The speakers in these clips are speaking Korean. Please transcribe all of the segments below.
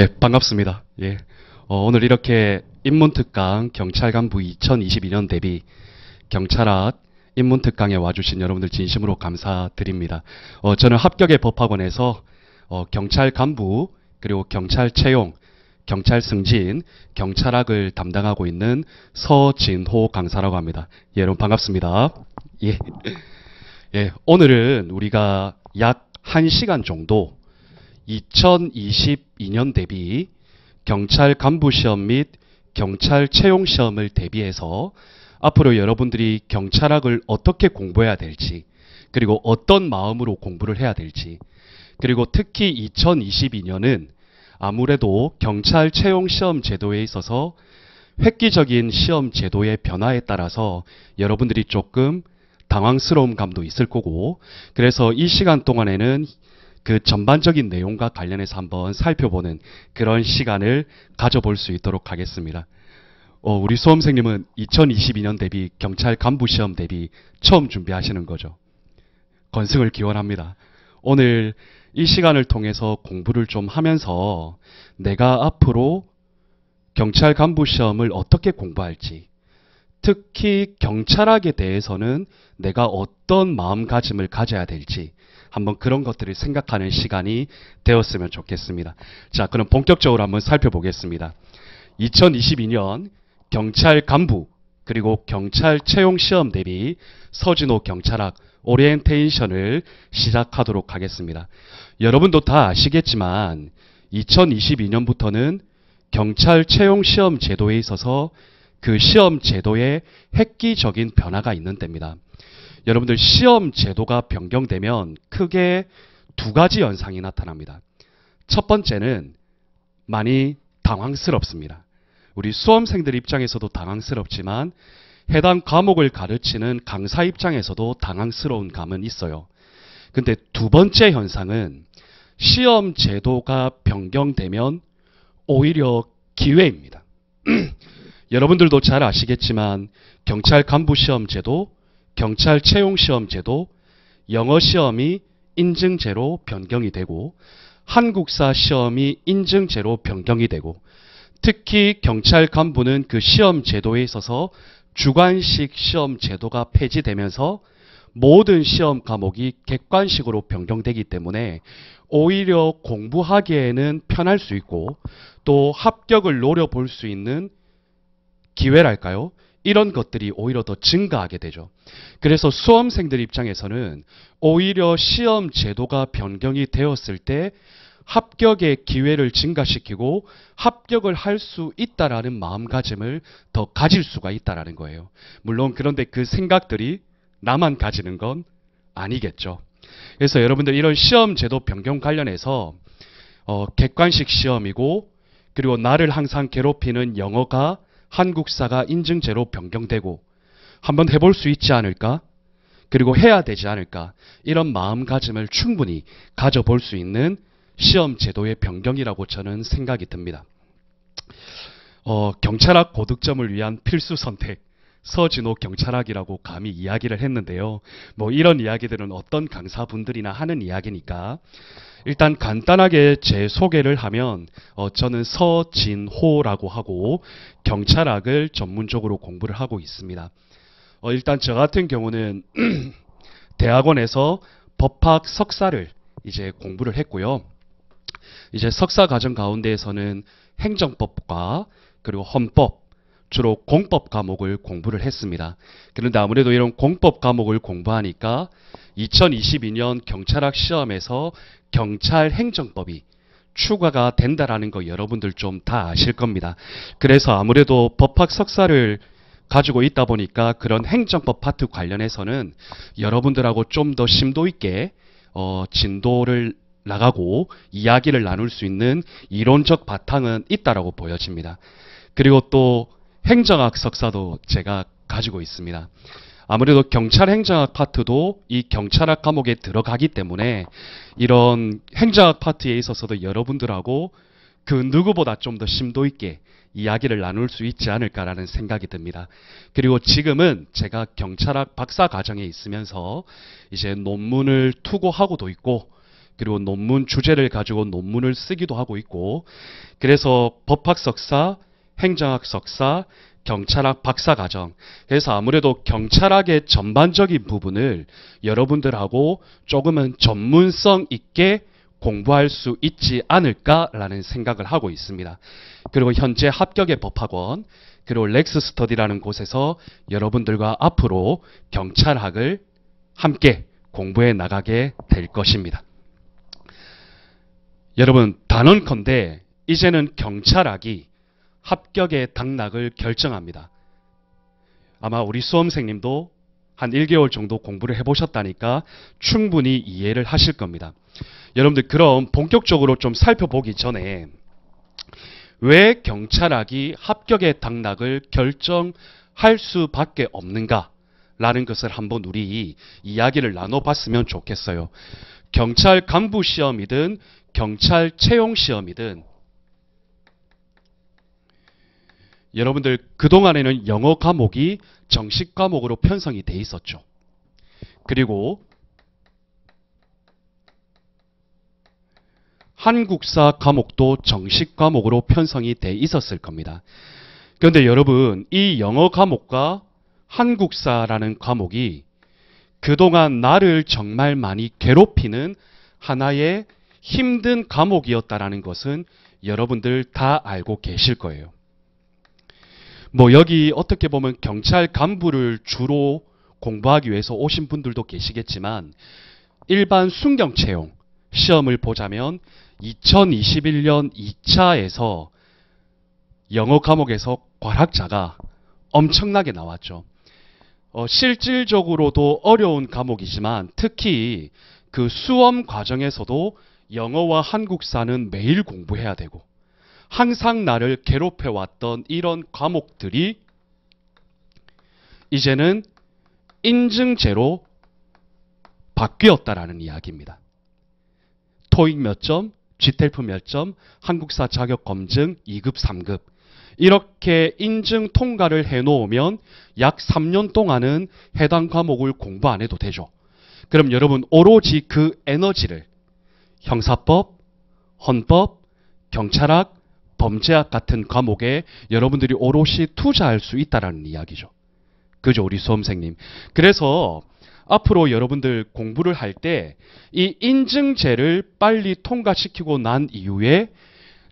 예, 반갑습니다. 예. 어, 오늘 이렇게 인문특강 경찰간부 2022년 대비 경찰학 인문특강에 와주신 여러분들 진심으로 감사드립니다. 어, 저는 합격의 법학원에서 어, 경찰 간부 그리고 경찰 채용, 경찰 승진, 경찰학을 담당하고 있는 서진호 강사라고 합니다. 예, 여러분 반갑습니다. 예. 예, 오늘은 우리가 약 1시간 정도 2022년 대비 경찰 간부 시험 및 경찰 채용 시험을 대비해서 앞으로 여러분들이 경찰학을 어떻게 공부해야 될지 그리고 어떤 마음으로 공부를 해야 될지 그리고 특히 2022년은 아무래도 경찰 채용 시험 제도에 있어서 획기적인 시험 제도의 변화에 따라서 여러분들이 조금 당황스러운 감도 있을 거고 그래서 이 시간 동안에는 그 전반적인 내용과 관련해서 한번 살펴보는 그런 시간을 가져볼 수 있도록 하겠습니다. 어, 우리 수험생님은 2022년 대비 경찰 간부 시험 대비 처음 준비하시는 거죠. 건승을 기원합니다. 오늘 이 시간을 통해서 공부를 좀 하면서 내가 앞으로 경찰 간부 시험을 어떻게 공부할지, 특히 경찰학에 대해서는 내가 어떤 마음가짐을 가져야 될지, 한번 그런 것들을 생각하는 시간이 되었으면 좋겠습니다. 자, 그럼 본격적으로 한번 살펴보겠습니다. 2022년 경찰 간부 그리고 경찰 채용 시험 대비 서진호 경찰학 오리엔테이션을 시작하도록 하겠습니다. 여러분도 다 아시겠지만 2022년부터는 경찰 채용 시험 제도에 있어서 그 시험 제도에 획기적인 변화가 있는 때입니다. 여러분들 시험 제도가 변경되면 크게 두 가지 현상이 나타납니다. 첫 번째는 많이 당황스럽습니다. 우리 수험생들 입장에서도 당황스럽지만 해당 과목을 가르치는 강사 입장에서도 당황스러운 감은 있어요. 근데 두 번째 현상은 시험 제도가 변경되면 오히려 기회입니다. 여러분들도 잘 아시겠지만 경찰 간부 시험 제도, 경찰 채용 시험 제도, 영어 시험이 인증제로 변경이 되고 한국사 시험이 인증제로 변경이 되고 특히 경찰 간부는 그 시험 제도에 있어서 주관식 시험 제도가 폐지되면서 모든 시험 과목이 객관식으로 변경되기 때문에 오히려 공부하기에는 편할 수 있고 또 합격을 노려볼 수 있는 기회랄까요? 이런 것들이 오히려 더 증가하게 되죠. 그래서 수험생들 입장에서는 오히려 시험 제도가 변경이 되었을 때 합격의 기회를 증가시키고 합격을 할 수 있다라는 마음가짐을 더 가질 수가 있다라는 거예요. 물론 그런데 그 생각들이 나만 가지는 건 아니겠죠. 그래서 여러분들 이런 시험 제도 변경 관련해서 어, 객관식 시험이고 그리고 나를 항상 괴롭히는 영어가 한국사가 인증제로 변경되고 한번 해볼 수 있지 않을까? 그리고 해야 되지 않을까? 이런 마음가짐을 충분히 가져볼 수 있는 시험 제도의 변경이라고 저는 생각이 듭니다. 어, 경찰학 고득점을 위한 필수 선택. 서진호 경찰학이라고 감히 이야기를 했는데요. 뭐 이런 이야기들은 어떤 강사분들이나 하는 이야기니까 일단 간단하게 제 소개를 하면 어, 저는 서진호라고 하고 경찰학을 전문적으로 공부를 하고 있습니다. 어, 일단 저 같은 경우는 대학원에서 법학 석사를 이제 공부를 했고요. 이제 석사 과정 가운데에서는 행정법과 그리고 헌법 주로 공법 과목을 공부를 했습니다. 그런데 아무래도 이런 공법 과목을 공부하니까 2022년 경찰학 시험에서 경찰 행정법이 추가가 된다라는 거 여러분들 좀 다 아실 겁니다. 그래서 아무래도 법학 석사를 가지고 있다 보니까 그런 행정법 파트 관련해서는 여러분들하고 좀 더 심도 있게 어, 진도를 나가고 이야기를 나눌 수 있는 이론적 바탕은 있다라고 보여집니다. 그리고 또 행정학 석사도 제가 가지고 있습니다. 아무래도 경찰 행정학 파트도 이 경찰학 과목에 들어가기 때문에 이런 행정학 파트에 있어서도 여러분들하고 그 누구보다 좀 더 심도 있게 이야기를 나눌 수 있지 않을까라는 생각이 듭니다. 그리고 지금은 제가 경찰학 박사 과정에 있으면서 이제 논문을 투고하고도 있고 그리고 논문 주제를 가지고 논문을 쓰기도 하고 있고 그래서 법학 석사, 행정학 석사, 경찰학 박사과정. 그래서 아무래도 경찰학의 전반적인 부분을 여러분들하고 조금은 전문성 있게 공부할 수 있지 않을까라는 생각을 하고 있습니다. 그리고 현재 합격의 법학원, 그리고 렉스 스터디라는 곳에서 여러분들과 앞으로 경찰학을 함께 공부해 나가게 될 것입니다. 여러분 단언컨대 이제는 경찰학이 합격의 당락을 결정합니다. 아마 우리 수험생님도 한 1개월 정도 공부를 해보셨다니까 충분히 이해를 하실 겁니다. 여러분들 그럼 본격적으로 좀 살펴보기 전에 왜 경찰학이 합격의 당락을 결정할 수밖에 없는가? 라는 것을 한번 우리 이야기를 나눠봤으면 좋겠어요. 경찰 간부 시험이든 경찰 채용 시험이든 여러분들 그동안에는 영어 과목이 정식 과목으로 편성이 돼 있었죠. 그리고 한국사 과목도 정식 과목으로 편성이 돼 있었을 겁니다. 그런데 여러분 이 영어 과목과 한국사라는 과목이 그동안 나를 정말 많이 괴롭히는 하나의 힘든 과목이었다라는 것은 여러분들 다 알고 계실 거예요. 뭐 여기 어떻게 보면 경찰 간부를 주로 공부하기 위해서 오신 분들도 계시겠지만 일반 순경 채용 시험을 보자면 2021년 2차에서 영어 과목에서 과학자가 엄청나게 나왔죠. 어, 실질적으로도 어려운 과목이지만 특히 그 수험 과정에서도 영어와 한국사는 매일 공부해야 되고 항상 나를 괴롭혀 왔던 이런 과목들이 이제는 인증제로 바뀌었다라는 이야기입니다. 토익 몇 점, g t e 몇 점, 한국사 자격 검증 2급, 3급 이렇게 인증 통과를 해놓으면 약 3년 동안은 해당 과목을 공부 안 해도 되죠. 그럼 여러분 오로지 그 에너지를 형사법, 헌법, 경찰학, 범죄학 같은 과목에 여러분들이 오롯이 투자할 수 있다라는 이야기죠. 그죠, 우리 수험생님. 그래서 앞으로 여러분들 공부를 할 때 이 인증제를 빨리 통과시키고 난 이후에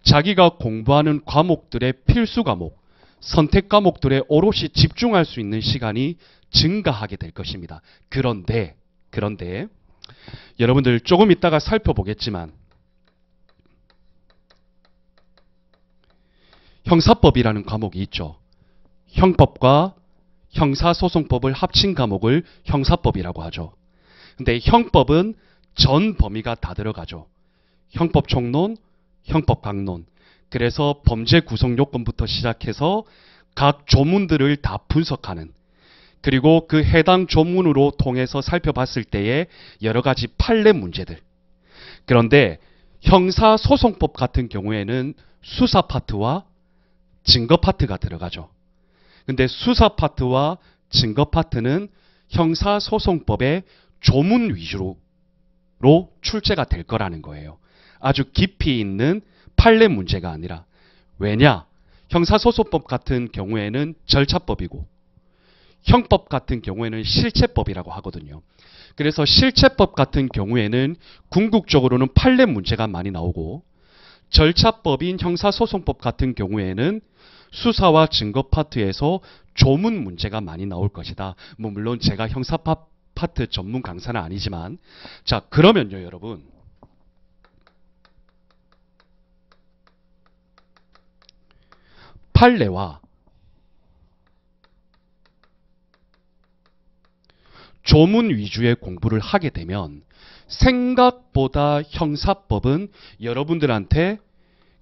자기가 공부하는 과목들의 필수 과목, 선택 과목들에 오롯이 집중할 수 있는 시간이 증가하게 될 것입니다. 그런데, 그런데 여러분들 조금 이따가 살펴보겠지만 형사법이라는 과목이 있죠. 형법과 형사소송법을 합친 과목을 형사법이라고 하죠. 근데 형법은 전 범위가 다 들어가죠. 형법 총론, 형법 강론. 그래서 범죄 구성 요건부터 시작해서 각 조문들을 다 분석하는 그리고 그 해당 조문으로 통해서 살펴봤을 때의 여러 가지 판례 문제들. 그런데 형사소송법 같은 경우에는 수사 파트와 증거 파트가 들어가죠. 근데 수사 파트와 증거 파트는 형사소송법의 조문 위주로 출제가 될 거라는 거예요. 아주 깊이 있는 판례 문제가 아니라 왜냐? 형사소송법 같은 경우에는 절차법이고 형법 같은 경우에는 실체법이라고 하거든요. 그래서 실체법 같은 경우에는 궁극적으로는 판례 문제가 많이 나오고 절차법인 형사소송법 같은 경우에는 수사와 증거 파트에서 조문 문제가 많이 나올 것이다. 뭐 물론 제가 형사 파트 전문 강사는 아니지만 자 그러면요 여러분 판례와 조문 위주의 공부를 하게 되면 생각보다 형사법은 여러분들한테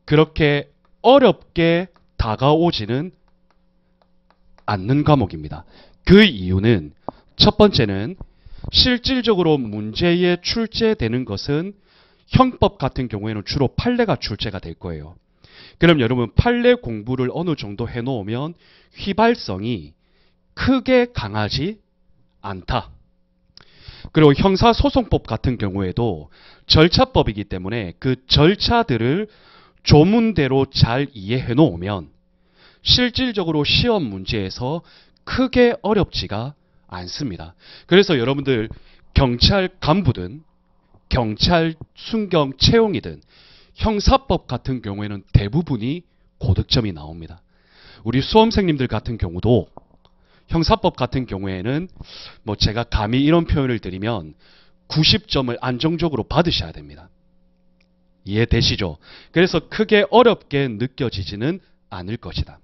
그렇게 어렵게 다가오지는 않는 과목입니다. 그 이유는 첫 번째는 실질적으로 문제에 출제되는 것은 형법 같은 경우에는 주로 판례가 출제가 될 거예요. 그럼 여러분 판례 공부를 어느 정도 해놓으면 휘발성이 크게 강하지 않다. 그리고 형사소송법 같은 경우에도 절차법이기 때문에 그 절차들을 조문대로 잘 이해해 놓으면 실질적으로 시험 문제에서 크게 어렵지가 않습니다. 그래서 여러분들 경찰 간부든 경찰 순경 채용이든 형사법 같은 경우에는 대부분이 고득점이 나옵니다. 우리 수험생님들 같은 경우도 형사법 같은 경우에는 뭐 제가 감히 이런 표현을 드리면 90점을 안정적으로 받으셔야 됩니다. 이해되시죠? 그래서 크게 어렵게 느껴지지는 않을 것이다.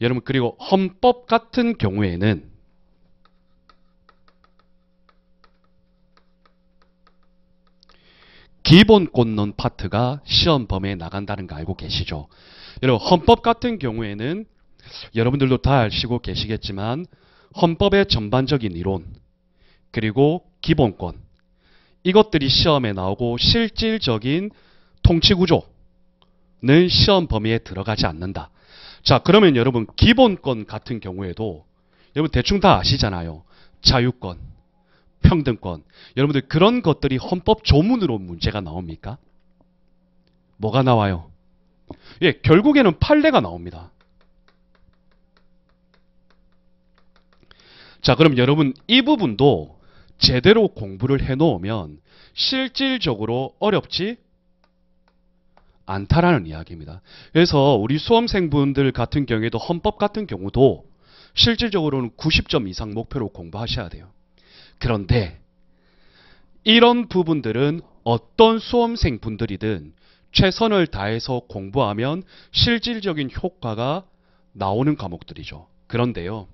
여러분 그리고 헌법 같은 경우에는 기본권론 파트가 시험 범위에 나간다는 거 알고 계시죠? 여러분 헌법 같은 경우에는 여러분들도 다 아시고 계시겠지만 헌법의 전반적인 이론 그리고 기본권 이것들이 시험에 나오고 실질적인 통치구조는 시험 범위에 들어가지 않는다. 자 그러면 여러분 기본권 같은 경우에도 여러분 대충 다 아시잖아요. 자유권, 평등권. 여러분들 그런 것들이 헌법 조문으로 문제가 나옵니까? 뭐가 나와요? 예, 결국에는 판례가 나옵니다. 자, 그럼 여러분 이 부분도 제대로 공부를 해놓으면 실질적으로 어렵지 않다라는 이야기입니다. 그래서 우리 수험생분들 같은 경우에도 헌법 같은 경우도 실질적으로는 90점 이상 목표로 공부하셔야 돼요. 그런데 이런 부분들은 어떤 수험생분들이든 최선을 다해서 공부하면 실질적인 효과가 나오는 과목들이죠. 그런데요.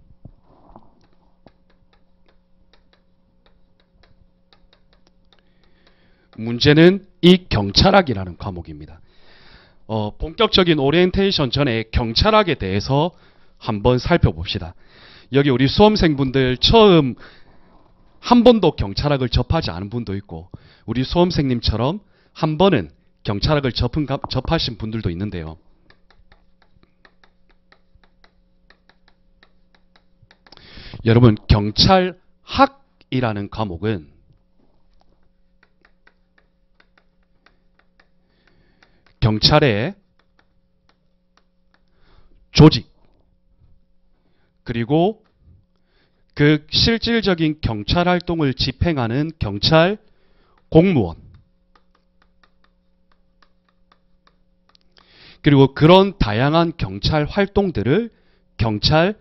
문제는 이 경찰학이라는 과목입니다. 어, 본격적인 오리엔테이션 전에 경찰학에 대해서 한번 살펴봅시다. 여기 우리 수험생분들 처음 한 번도 경찰학을 접하지 않은 분도 있고 우리 수험생님처럼 한 번은 경찰학을 접은, 접하신 분들도 있는데요. 여러분 경찰학이라는 과목은 경찰의 조직 그리고 그 실질적인 경찰 활동을 집행하는 경찰 공무원 그리고 그런 다양한 경찰 활동들을 경찰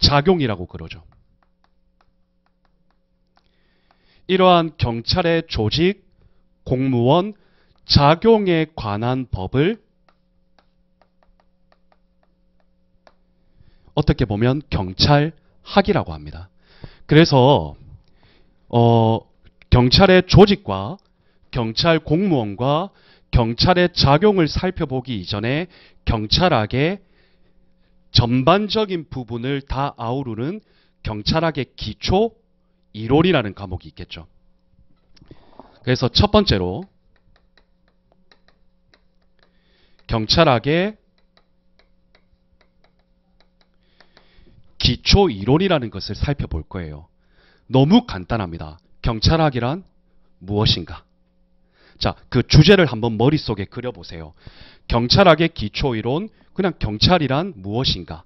작용이라고 그러죠. 이러한 경찰의 조직, 공무원, 작용에 관한 법을 어떻게 보면 경찰학이라고 합니다. 그래서 어, 경찰의 조직과 경찰 공무원과 경찰의 작용을 살펴보기 이전에 경찰학의 전반적인 부분을 다 아우르는 경찰학의 기초 이론이라는 과목이 있겠죠. 그래서 첫 번째로 경찰학의 기초 이론이라는 것을 살펴볼 거예요. 너무 간단합니다. 경찰학이란 무엇인가? 자, 그 주제를 한번 머릿속에 그려보세요. 경찰학의 기초이론, 그냥 경찰이란 무엇인가?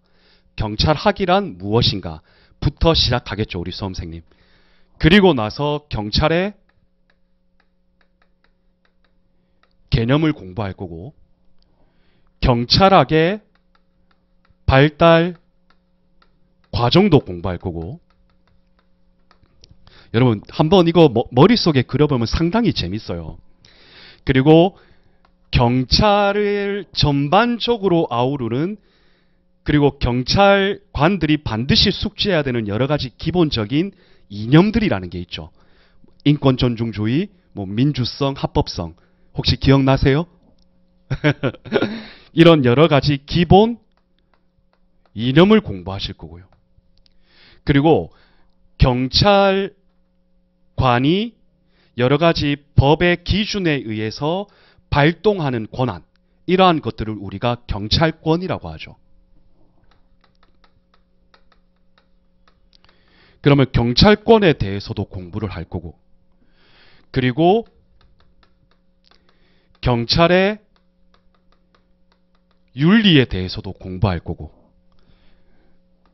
경찰학이란 무엇인가? 부터 시작하겠죠, 우리 수험생님. 그리고 나서 경찰의 개념을 공부할 거고, 경찰학의 발달 과정도 공부할 거고 여러분 한번 이거 머릿속에 그려보면 상당히 재밌어요. 그리고 경찰을 전반적으로 아우르는 그리고 경찰관들이 반드시 숙지해야 되는 여러 가지 기본적인 이념들이라는 게 있죠. 인권 존중주의, 뭐 민주성, 합법성. 혹시 기억나세요? 이런 여러 가지 기본 이념을 공부하실 거고요. 그리고 경찰관이 여러 가지 법의 기준에 의해서 발동하는 권한, 이러한 것들을 우리가 경찰권이라고 하죠. 그러면 경찰권에 대해서도 공부를 할 거고, 그리고 경찰의 윤리에 대해서도 공부할 거고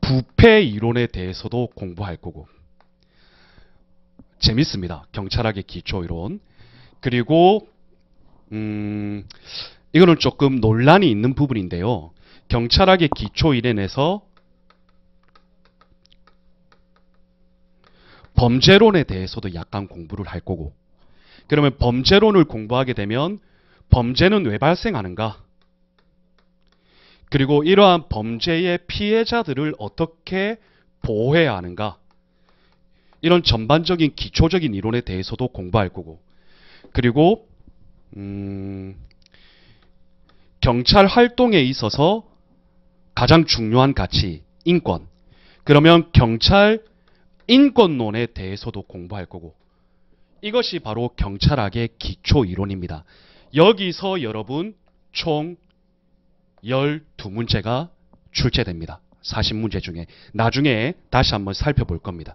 부패 이론에 대해서도 공부할 거고 재밌습니다. 경찰학의 기초 이론 그리고 음 이거는 조금 논란이 있는 부분인데요. 경찰학의 기초 이론에서 범죄론에 대해서도 약간 공부를 할 거고 그러면 범죄론을 공부하게 되면 범죄는 왜 발생하는가? 그리고 이러한 범죄의 피해자들을 어떻게 보호해야 하는가 이런 전반적인 기초적인 이론에 대해서도 공부할 거고 그리고 음, 경찰 활동에 있어서 가장 중요한 가치 인권 그러면 경찰 인권론에 대해서도 공부할 거고 이것이 바로 경찰학의 기초 이론입니다. 여기서 여러분 총12 두 문제가 출제됩니다. 40문제 중에 나중에 다시 한번 살펴볼 겁니다.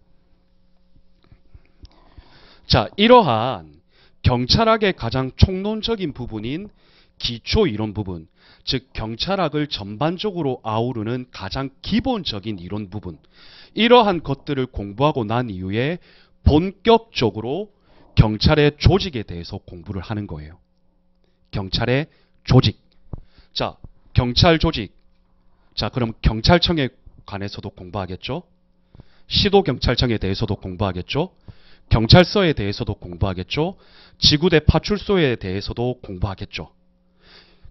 자, 이러한 경찰학의 가장 총론적인 부분인 기초 이론 부분, 즉 경찰학을 전반적으로 아우르는 가장 기본적인 이론 부분, 이러한 것들을 공부하고 난 이후에 본격적으로 경찰의 조직에 대해서 공부를 하는 거예요. 경찰의 조직. 자, 경찰 조직. 자, 그럼 경찰청에 관해서도 공부하겠죠? 시도 경찰청에 대해서도 공부하겠죠? 경찰서에 대해서도 공부하겠죠? 지구대 파출소에 대해서도 공부하겠죠?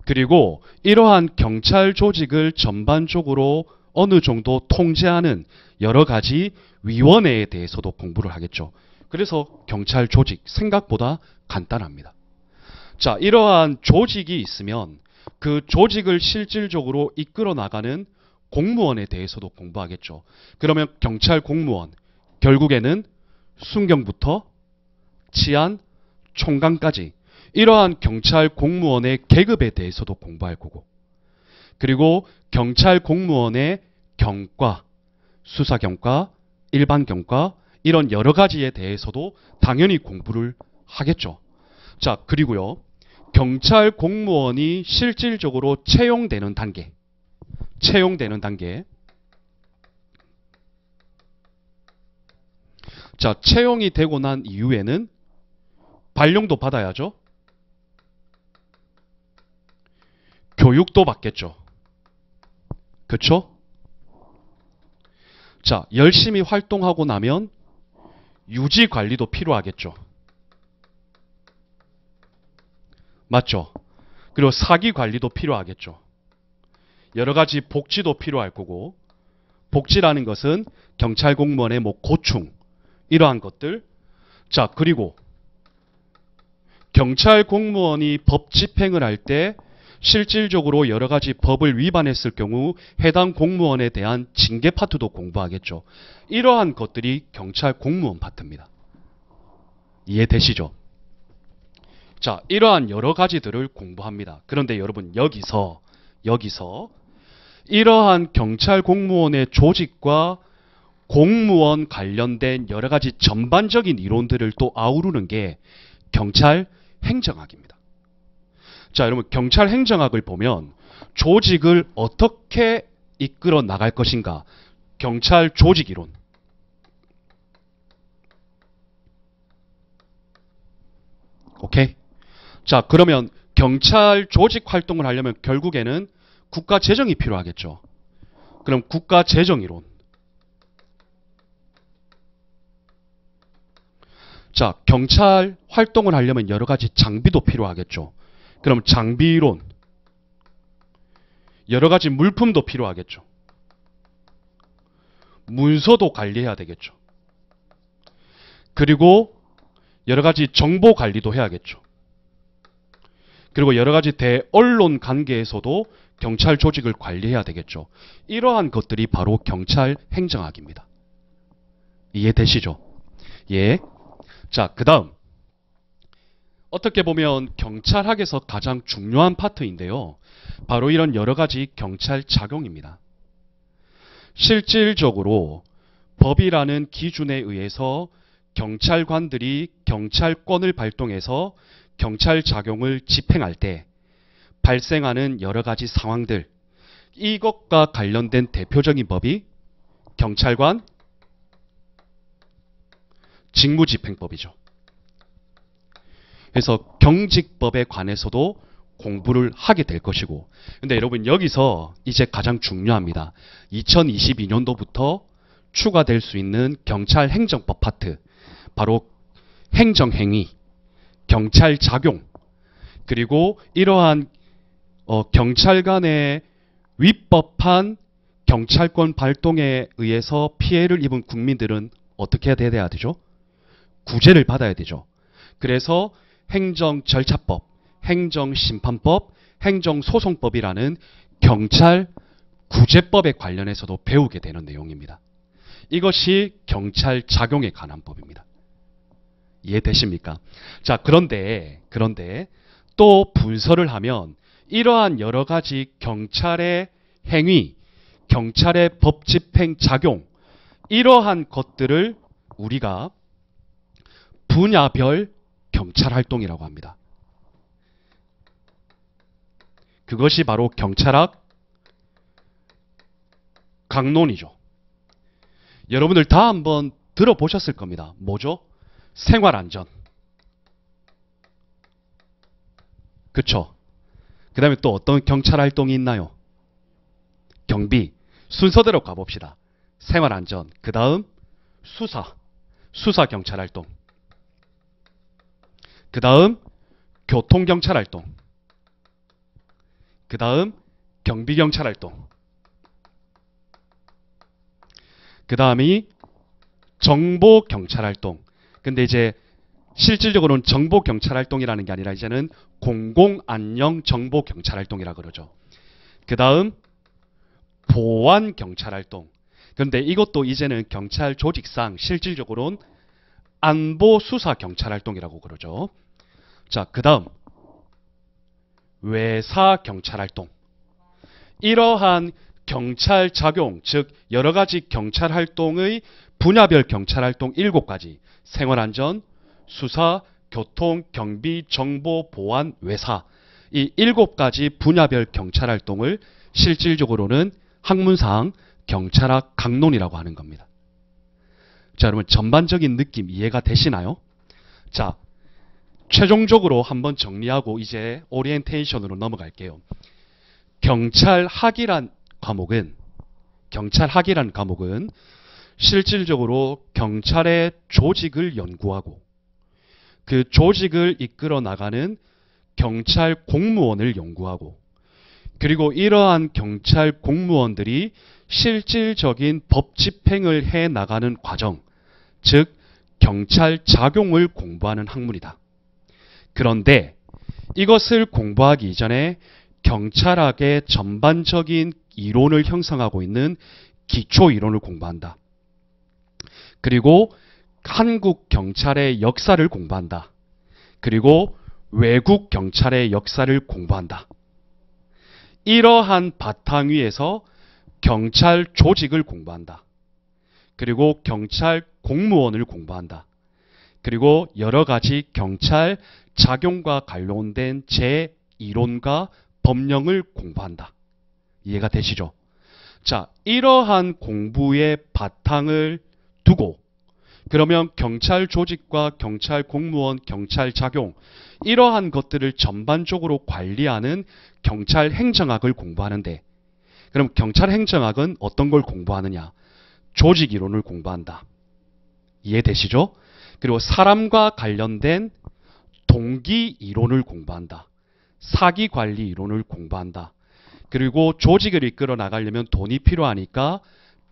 그리고 이러한 경찰 조직을 전반적으로 어느 정도 통제하는 여러 가지 위원회에 대해서도 공부를 하겠죠. 그래서 경찰 조직 생각보다 간단합니다. 자, 이러한 조직이 있으면 그 조직을 실질적으로 이끌어 나가는 공무원에 대해서도 공부하겠죠. 그러면 경찰 공무원 결국에는 순경부터 치안 총강까지 이러한 경찰 공무원의 계급에 대해서도 공부할 거고 그리고 경찰 공무원의 경과, 수사 경과, 일반 경과 이런 여러 가지에 대해서도 당연히 공부를 하겠죠. 자, 그리고요. 경찰 공무원이 실질적으로 채용되는 단계. 채용되는 단계. 자, 채용이 되고 난 이후에는 발령도 받아야죠. 교육도 받겠죠. 그쵸? 자, 열심히 활동하고 나면 유지 관리도 필요하겠죠. 맞죠? 그리고 사기 관리도 필요하겠죠. 여러 가지 복지도 필요할 거고 복지라는 것은 경찰 공무원의 뭐 고충 이러한 것들 자 그리고 경찰 공무원이 법 집행을 할 때 실질적으로 여러 가지 법을 위반했을 경우 해당 공무원에 대한 징계 파트도 공부하겠죠. 이러한 것들이 경찰 공무원 파트입니다. 이해되시죠? 자, 이러한 여러 가지들을 공부합니다. 그런데 여러분 여기서 여기서 이러한 경찰 공무원의 조직과 공무원 관련된 여러 가지 전반적인 이론들을 또 아우르는 게 경찰 행정학입니다. 자, 여러분 경찰 행정학을 보면 조직을 어떻게 이끌어 나갈 것인가? 경찰 조직 이론. 오케이? 자, 그러면 경찰 조직 활동을 하려면 결국에는 국가 재정이 필요하겠죠. 그럼 국가 재정 이론. 자, 경찰 활동을 하려면 여러 가지 장비도 필요하겠죠. 그럼 장비 이론. 여러 가지 물품도 필요하겠죠. 문서도 관리해야 되겠죠. 그리고 여러 가지 정보 관리도 해야겠죠. 그리고 여러 가지 대언론 관계에서도 경찰 조직을 관리해야 되겠죠. 이러한 것들이 바로 경찰 행정학입니다. 이해되시죠? 예. 자, 그 다음. 어떻게 보면 경찰학에서 가장 중요한 파트인데요. 바로 이런 여러 가지 경찰 작용입니다. 실질적으로 법이라는 기준에 의해서 경찰관들이 경찰권을 발동해서 경찰 작용을 집행할 때 발생하는 여러 가지 상황들 이것과 관련된 대표적인 법이 경찰관 직무집행법이죠. 그래서 경직법에 관해서도 공부를 하게 될 것이고 근데 여러분 여기서 이제 가장 중요합니다. 2022년도부터 추가될 수 있는 경찰 행정법 파트 바로 행정행위 경찰 작용 그리고 이러한 어, 경찰관의 위법한 경찰권 발동에 의해서 피해를 입은 국민들은 어떻게 대해야 되죠? 구제를 받아야 되죠. 그래서 행정절차법, 행정심판법, 행정소송법이라는 경찰 구제법에 관련해서도 배우게 되는 내용입니다. 이것이 경찰 작용에 관한 법입니다. 이해되십니까? 자, 그런데, 그런데 또 분석을 하면 이러한 여러 가지 경찰의 행위, 경찰의 법 집행 작용, 이러한 것들을 우리가 분야별 경찰 활동이라고 합니다. 그것이 바로 경찰학 강론이죠. 여러분들 다 한번 들어보셨을 겁니다. 뭐죠? 생활안전. 그쵸? 그 다음에 또 어떤 경찰 활동이 있나요? 경비. 순서대로 가봅시다. 생활안전. 그 다음 수사. 수사 경찰 활동. 그 다음 교통 경찰 활동. 그 다음 경비 경찰 활동. 그 다음이 정보 경찰 활동. 근데 이제 실질적으로는 정보 경찰 활동이라는 게 아니라 이제는 공공 안녕 정보 경찰 활동이라 그러죠. 그 다음 보안 경찰 활동. 근데 이것도 이제는 경찰 조직상 실질적으로는 안보 수사 경찰 활동이라고 그러죠. 자, 그 다음 외사 경찰 활동. 이러한 경찰 작용, 즉 여러 가지 경찰 활동의 분야별 경찰 활동 7가지, 생활안전, 수사, 교통, 경비, 정보, 보안, 외사 이 7가지 분야별 경찰 활동을 실질적으로는 학문상 경찰학 강론이라고 하는 겁니다. 자, 여러분 전반적인 느낌 이해가 되시나요? 자, 최종적으로 한번 정리하고 이제 오리엔테이션으로 넘어갈게요. 경찰학이란 과목은 경찰학이란 과목은 실질적으로 경찰의 조직을 연구하고 그 조직을 이끌어 나가는 경찰 공무원을 연구하고 그리고 이러한 경찰 공무원들이 실질적인 법 집행을 해 나가는 과정, 즉 경찰 작용을 공부하는 학문이다. 그런데 이것을 공부하기 이전에 경찰학의 전반적인 이론을 형성하고 있는 기초 이론을 공부한다. 그리고 한국 경찰의 역사를 공부한다. 그리고 외국 경찰의 역사를 공부한다. 이러한 바탕 위에서 경찰 조직을 공부한다. 그리고 경찰 공무원을 공부한다. 그리고 여러 가지 경찰 작용과 관련된 제 이론과 법령을 공부한다. 이해가 되시죠? 자, 이러한 공부의 바탕을 두고 그러면 경찰 조직과 경찰 공무원, 경찰 작용 이러한 것들을 전반적으로 관리하는 경찰 행정학을 공부하는데 그럼 경찰 행정학은 어떤 걸 공부하느냐? 조직 이론을 공부한다. 이해되시죠? 그리고 사람과 관련된 동기 이론을 공부한다. 사기 관리 이론을 공부한다. 그리고 조직을 이끌어 나가려면 돈이 필요하니까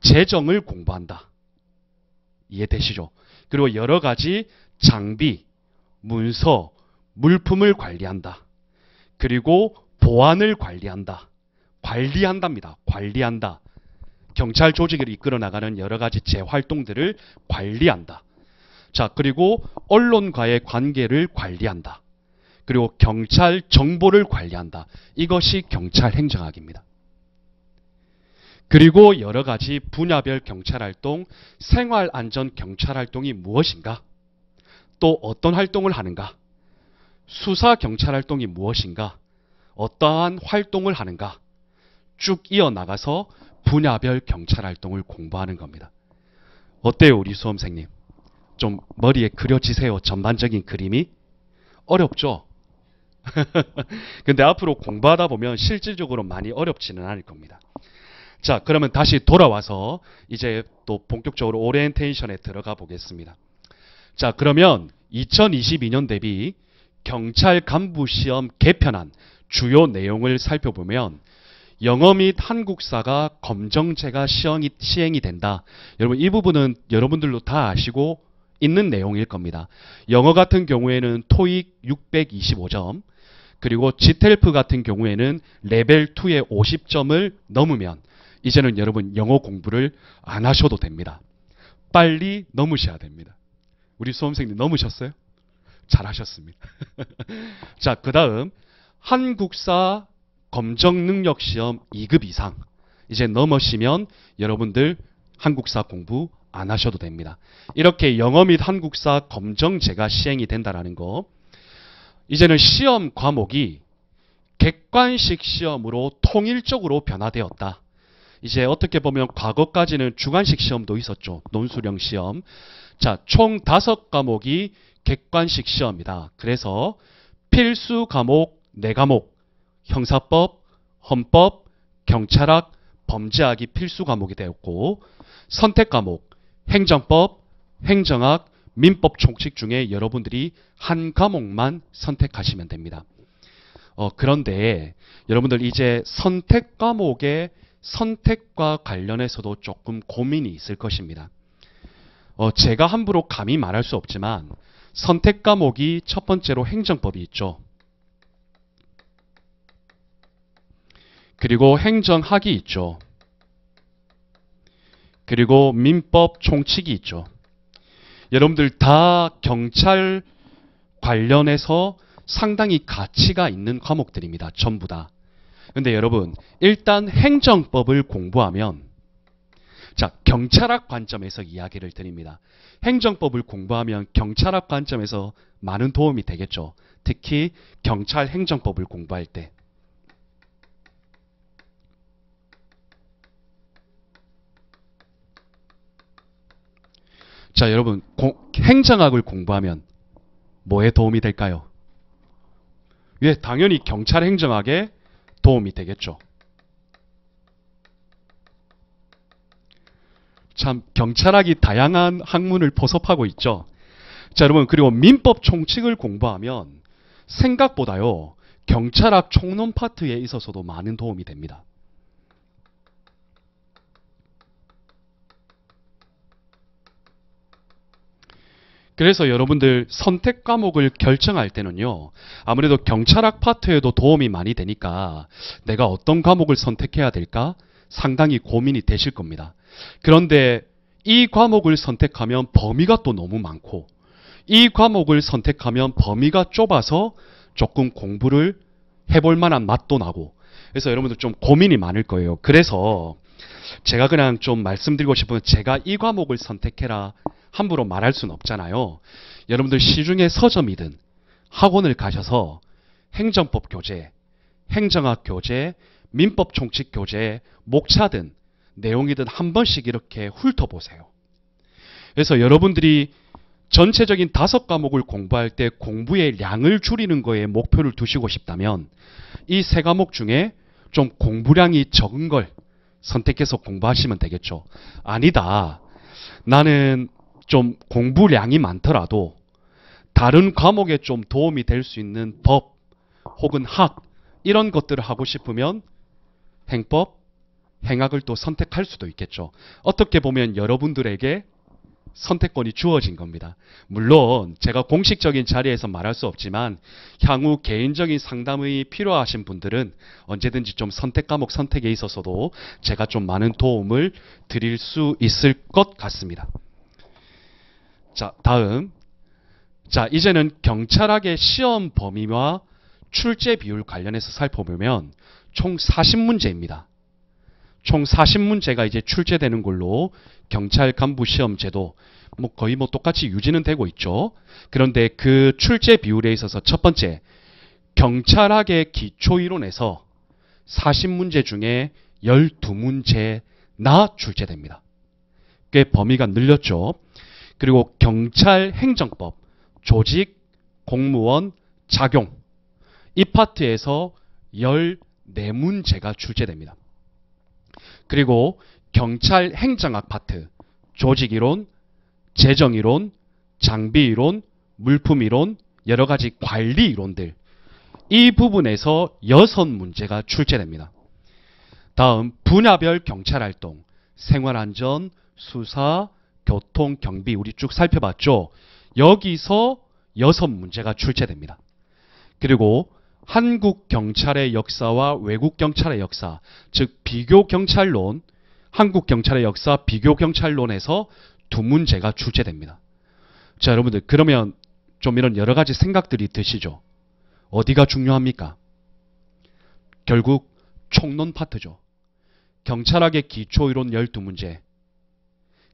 재정을 공부한다. 이해되시죠? 그리고 여러 가지 장비, 문서, 물품을 관리한다. 그리고 보안을 관리한다. 관리한답니다. 관리한다. 경찰 조직을 이끌어 나가는 여러 가지 재 활동들을 관리한다. 자, 그리고 언론과의 관계를 관리한다. 그리고 경찰 정보를 관리한다. 이것이 경찰 행정학입니다. 그리고 여러 가지 분야별 경찰활동, 생활안전 경찰활동이 무엇인가? 또 어떤 활동을 하는가? 수사 경찰활동이 무엇인가? 어떠한 활동을 하는가? 쭉 이어나가서 분야별 경찰활동을 공부하는 겁니다. 어때요, 우리 수험생님? 좀 머리에 그려지세요, 전반적인 그림이? 어렵죠? 근데 앞으로 공부하다 보면 실질적으로 많이 어렵지는 않을 겁니다. 자, 그러면 다시 돌아와서 이제 또 본격적으로 오리엔테이션에 들어가 보겠습니다. 자, 그러면 2022년 대비 경찰 간부 시험 개편안 주요 내용을 살펴보면 영어 및 한국사가 검정체가 시행이, 시행이 된다. 여러분 이 부분은 여러분들도 다 아시고 있는 내용일 겁니다. 영어 같은 경우에는 토익 625점, 그리고 지텔프 같은 경우에는 레벨 2의 50점을 넘으면 이제는 여러분 영어 공부를 안 하셔도 됩니다. 빨리 넘으셔야 됩니다. 우리 수험생님 넘으셨어요? 잘하셨습니다. 자, 그 다음 한국사 검정능력시험 2급 이상 이제 넘으시면 여러분들 한국사 공부 안 하셔도 됩니다. 이렇게 영어 및 한국사 검정제가 시행이 된다라는 거 이제는 시험 과목이 객관식 시험으로 통일적으로 변화되었다. 이제 어떻게 보면 과거까지는 주관식 시험도 있었죠. 논술형 시험. 자, 총 다섯 과목이 객관식 시험이다. 그래서 필수 과목 네과목 형사법, 헌법, 경찰학, 범죄학이 필수 과목이 되었고 선택 과목, 행정법, 행정학, 민법 총칙 중에 여러분들이 한 과목만 선택하시면 됩니다. 어, 그런데 여러분들 이제 선택 과목에 선택과 관련해서도 조금 고민이 있을 것입니다. 어, 제가 함부로 감히 말할 수 없지만 선택 과목이 첫 번째로 행정법이 있죠. 그리고 행정학이 있죠. 그리고 민법 총칙이 있죠. 여러분들 다 경찰 관련해서 상당히 가치가 있는 과목들입니다. 전부 다. 근데 여러분 일단 행정법을 공부하면 자 경찰학 관점에서 이야기를 드립니다. 행정법을 공부하면 경찰학 관점에서 많은 도움이 되겠죠. 특히 경찰 행정법을 공부할 때 자, 여러분, 공, 행정학을 공부하면 뭐에 도움이 될까요? 예, 당연히 경찰 행정학에 도움이 되겠죠. 참 경찰학이 다양한 학문을 포섭하고 있죠. 자 여러분 그리고 민법 총칙을 공부하면 생각보다요 경찰학 총론 파트에 있어서도 많은 도움이 됩니다. 그래서 여러분들 선택 과목을 결정할 때는요. 아무래도 경찰학 파트에도 도움이 많이 되니까 내가 어떤 과목을 선택해야 될까 상당히 고민이 되실 겁니다. 그런데 이 과목을 선택하면 범위가 또 너무 많고 이 과목을 선택하면 범위가 좁아서 조금 공부를 해볼 만한 맛도 나고 그래서 여러분들 좀 고민이 많을 거예요. 그래서 제가 그냥 좀 말씀드리고 싶은 제가 이 과목을 선택해라 함부로 말할 수는 없잖아요. 여러분들 시중에 서점이든 학원을 가셔서 행정법 교재, 행정학 교재, 민법 총칙 교재, 목차든 내용이든 한 번씩 이렇게 훑어보세요. 그래서 여러분들이 전체적인 다섯 과목을 공부할 때 공부의 양을 줄이는 거에 목표를 두시고 싶다면 이 세 과목 중에 좀 공부량이 적은 걸 선택해서 공부하시면 되겠죠. 아니다. 나는 좀 공부량이 많더라도 다른 과목에 좀 도움이 될 수 있는 법 혹은 학 이런 것들을 하고 싶으면 행법, 행학을 또 선택할 수도 있겠죠. 어떻게 보면 여러분들에게 선택권이 주어진 겁니다. 물론 제가 공식적인 자리에서 말할 수 없지만 향후 개인적인 상담이 필요하신 분들은 언제든지 좀 선택 과목 선택에 있어서도 제가 좀 많은 도움을 드릴 수 있을 것 같습니다. 자, 다음. 자, 이제는 경찰학의 시험 범위와 출제 비율 관련해서 살펴보면 총 40문제입니다. 총 40문제가 이제 출제되는 걸로 경찰 간부 시험 제도 뭐 거의 뭐 똑같이 유지는 되고 있죠. 그런데 그 출제 비율에 있어서 첫 번째 경찰학의 기초 이론에서 40문제 중에 12문제나 출제됩니다. 꽤 범위가 늘렸죠. 그리고 경찰 행정법, 조직, 공무원, 작용 이 파트에서 14문제가 출제됩니다. 그리고 경찰 행정학 파트, 조직이론, 재정이론, 장비이론, 물품이론, 여러가지 관리이론들 이 부분에서 여섯 문제가 출제됩니다. 다음 분야별 경찰활동, 생활안전, 수사, 교통, 경비 우리 쭉 살펴봤죠. 여기서 여섯 문제가 출제됩니다. 그리고 한국 경찰의 역사와 외국 경찰의 역사, 즉 비교 경찰론, 한국 경찰의 역사, 비교 경찰론에서 두 문제가 출제됩니다. 자, 여러분들 그러면 좀 이런 여러 가지 생각들이 드시죠. 어디가 중요합니까? 결국 총론 파트죠. 경찰학의 기초이론 12문제,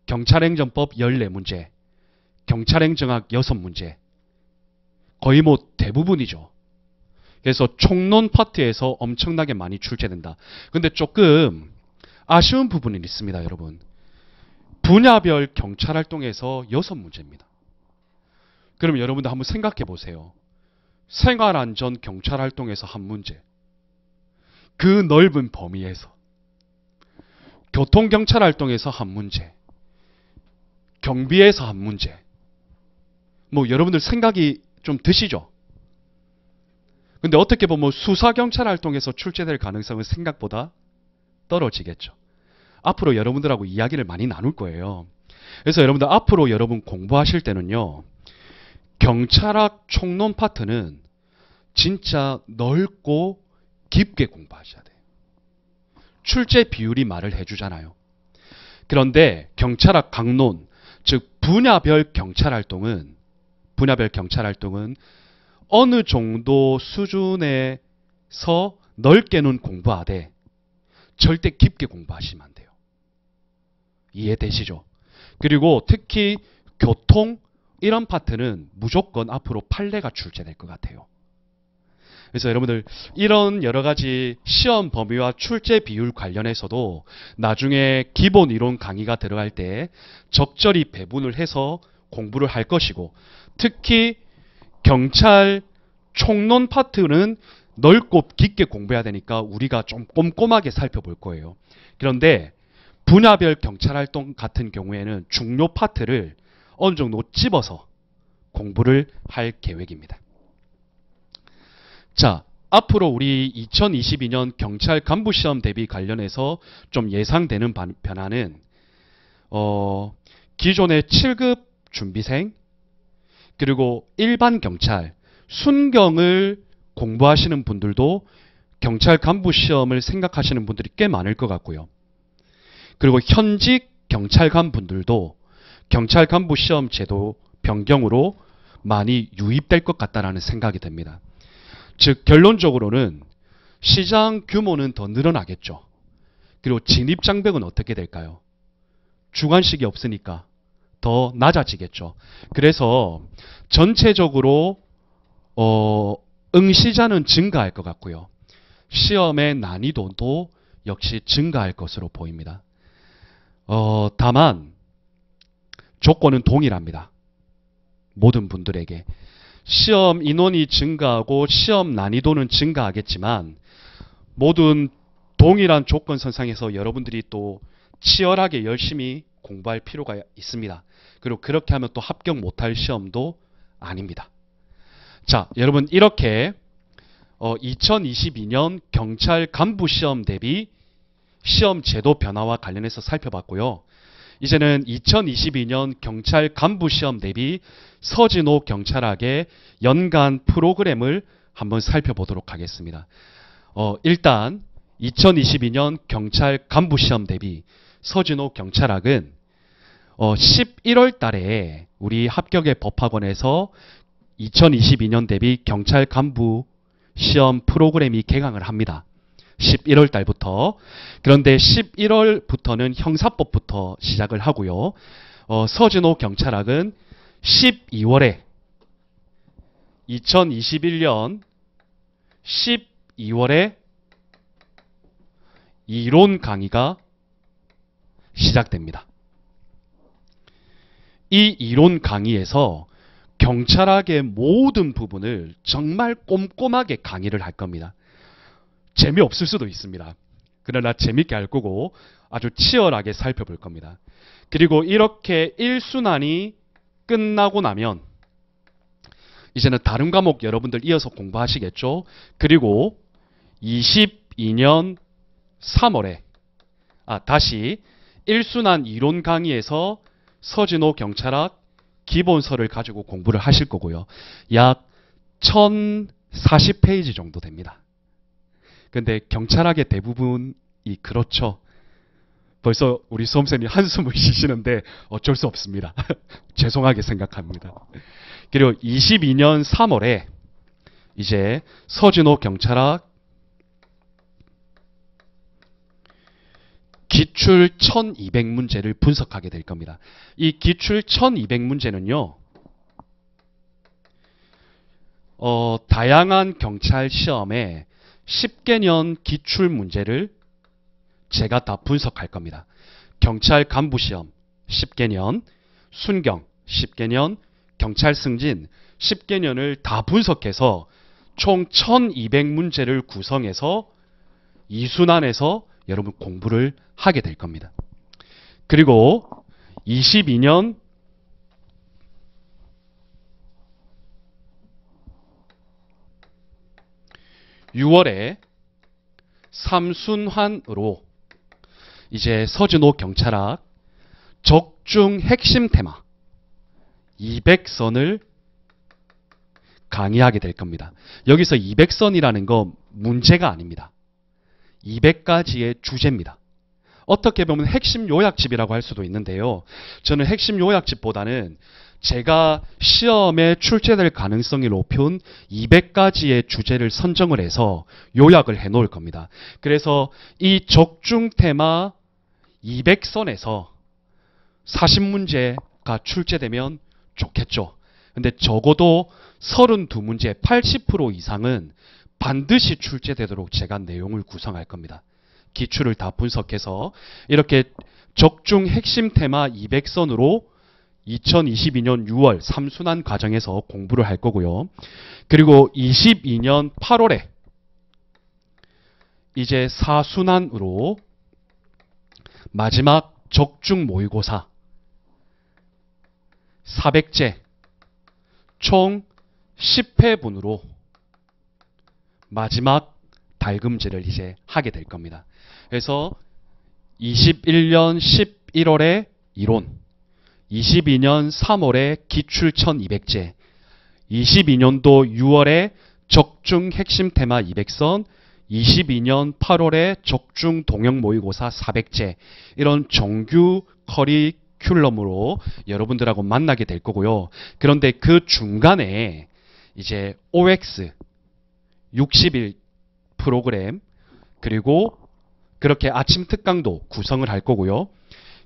경찰행정법 14문제, 경찰행정학 6문제, 거의 뭐 대부분이죠. 그래서 총론 파트에서 엄청나게 많이 출제된다. 근데 조금 아쉬운 부분이 있습니다, 여러분. 분야별 경찰 활동에서 6문제입니다. 그럼 여러분들 한번 생각해 보세요. 생활안전 경찰 활동에서 한 문제. 그 넓은 범위에서. 교통경찰 활동에서 한 문제. 경비에서한 문제. 뭐 여러분들 생각이 좀 드시죠? 근데 어떻게 보면 뭐 수사경찰 활동에서 출제될 가능성은 생각보다 떨어지겠죠. 앞으로 여러분들하고 이야기를 많이 나눌 거예요. 그래서 여러분들 앞으로 여러분 공부하실 때는요. 경찰학 총론 파트는 진짜 넓고 깊게 공부하셔야 돼요. 출제 비율이 말을 해주잖아요. 그런데 경찰학 강론, 즉 분야별 경찰 활동은 분야별 경찰 활동은 어느 정도 수준에서 넓게는 공부하되 절대 깊게 공부하시면 안 돼요. 이해되시죠? 그리고 특히 교통 이런 파트는 무조건 앞으로 판례가 출제될 것 같아요. 그래서 여러분들 이런 여러 가지 시험 범위와 출제 비율 관련해서도 나중에 기본 이론 강의가 들어갈 때 적절히 배분을 해서 공부를 할 것이고 특히 경찰 총론 파트는 넓고 깊게 공부해야 되니까 우리가 좀 꼼꼼하게 살펴볼 거예요. 그런데 분야별 경찰 활동 같은 경우에는 중요 파트를 어느 정도 집어서 공부를 할 계획입니다. 자, 앞으로 우리 2022년 경찰 간부 시험 대비 관련해서 좀 예상되는 변화는 어, 기존의 7급 준비생 그리고 일반 경찰 순경을 공부하시는 분들도 경찰 간부 시험을 생각하시는 분들이 꽤 많을 것 같고요. 그리고 현직 경찰관 분들도 경찰 간부 시험 제도 변경으로 많이 유입될 것 같다라는 생각이 듭니다. 즉 결론적으로는 시장 규모는 더 늘어나겠죠. 그리고 진입 장벽은 어떻게 될까요? 주관식이 없으니까 더 낮아지겠죠. 그래서 전체적으로 어, 응시자는 증가할 것 같고요. 시험의 난이도도 역시 증가할 것으로 보입니다. 어, 다만 조건은 동일합니다. 모든 분들에게 시험 인원이 증가하고 시험 난이도는 증가하겠지만 모든 동일한 조건 선상에서 여러분들이 또 치열하게 열심히 공부할 필요가 있습니다. 그리고 그렇게 하면 또 합격 못할 시험도 아닙니다. 자, 여러분 이렇게 어, 2022년 경찰 간부 시험 대비 시험 제도 변화와 관련해서 살펴봤고요. 이제는 2022년 경찰 간부 시험 대비 서진호 경찰학의 연간 프로그램을 한번 살펴보도록 하겠습니다. 어, 일단 2022년 경찰 간부 시험 대비 서진호 경찰학은 어, 11월 달에 우리 합격의 법학원에서 2022년 대비 경찰 간부 시험 프로그램이 개강을 합니다. 11월 달부터. 그런데 11월부터는 형사법부터 시작을 하고요. 어, 서진호 경찰학은 12월에 2021년 12월에 이론 강의가 시작됩니다. 이 이론 강의에서 경찰학의 모든 부분을 정말 꼼꼼하게 강의를 할 겁니다. 재미없을 수도 있습니다. 그러나 재밌게 할 거고 아주 치열하게 살펴볼 겁니다. 그리고 이렇게 1순환이 끝나고 나면 이제는 다른 과목 여러분들 이어서 공부하시겠죠? 그리고 22년 3월에 아 다시 1순환 이론 강의에서 서진호 경찰학 기본서를 가지고 공부를 하실 거고요. 약 1040페이지 정도 됩니다. 근데 경찰학의 대부분이 그렇죠. 벌써 우리 수험생이 한숨을 쉬시는데 어쩔 수 없습니다. 죄송하게 생각합니다. 그리고 22년 3월에 이제 서진호 경찰학 기출 1200문제를 분석하게 될 겁니다. 이 기출 1200문제는요. 어, 다양한 경찰 시험에 10개년 기출 문제를 제가 다 분석할 겁니다. 경찰 간부 시험 10개년, 순경 10개년, 경찰 승진 10개년을 다 분석해서 총 1200문제를 구성해서 이순환에서 여러분 공부를 하게 될 겁니다. 그리고 22년 6월에 삼순환으로 이제 서진호 경찰학 적중 핵심 테마 200선을 강의하게 될 겁니다. 여기서 200선이라는 건 문제가 아닙니다. 200가지의 주제입니다. 어떻게 보면 핵심 요약집이라고 할 수도 있는데요. 저는 핵심 요약집보다는 제가 시험에 출제될 가능성이 높은 200가지의 주제를 선정을 해서 요약을 해 놓을 겁니다. 그래서 이 적중 테마 200선에서 40문제가 출제되면 좋겠죠. 근데 적어도 32문제 80% 이상은 반드시 출제되도록 제가 내용을 구성할 겁니다. 기출을 다 분석해서 이렇게 적중 핵심 테마 200선으로 2022년 6월 3순환 과정에서 공부를 할 거고요. 그리고 22년 8월에 이제 4순환으로 마지막 적중 모의고사 400제 총 10회분으로 마지막 발금제를 이제 하게 될 겁니다. 그래서 21년 11월에 이론 22년 3월에 기출 1200제, 22년도 6월에 적중 핵심 테마 200선, 22년 8월에 적중 동영 모의고사 400제 이런 정규 커리큘럼으로 여러분들하고 만나게 될 거고요. 그런데 그 중간에 이제 OX 60일 프로그램 그리고 그렇게 아침 특강도 구성을 할 거고요.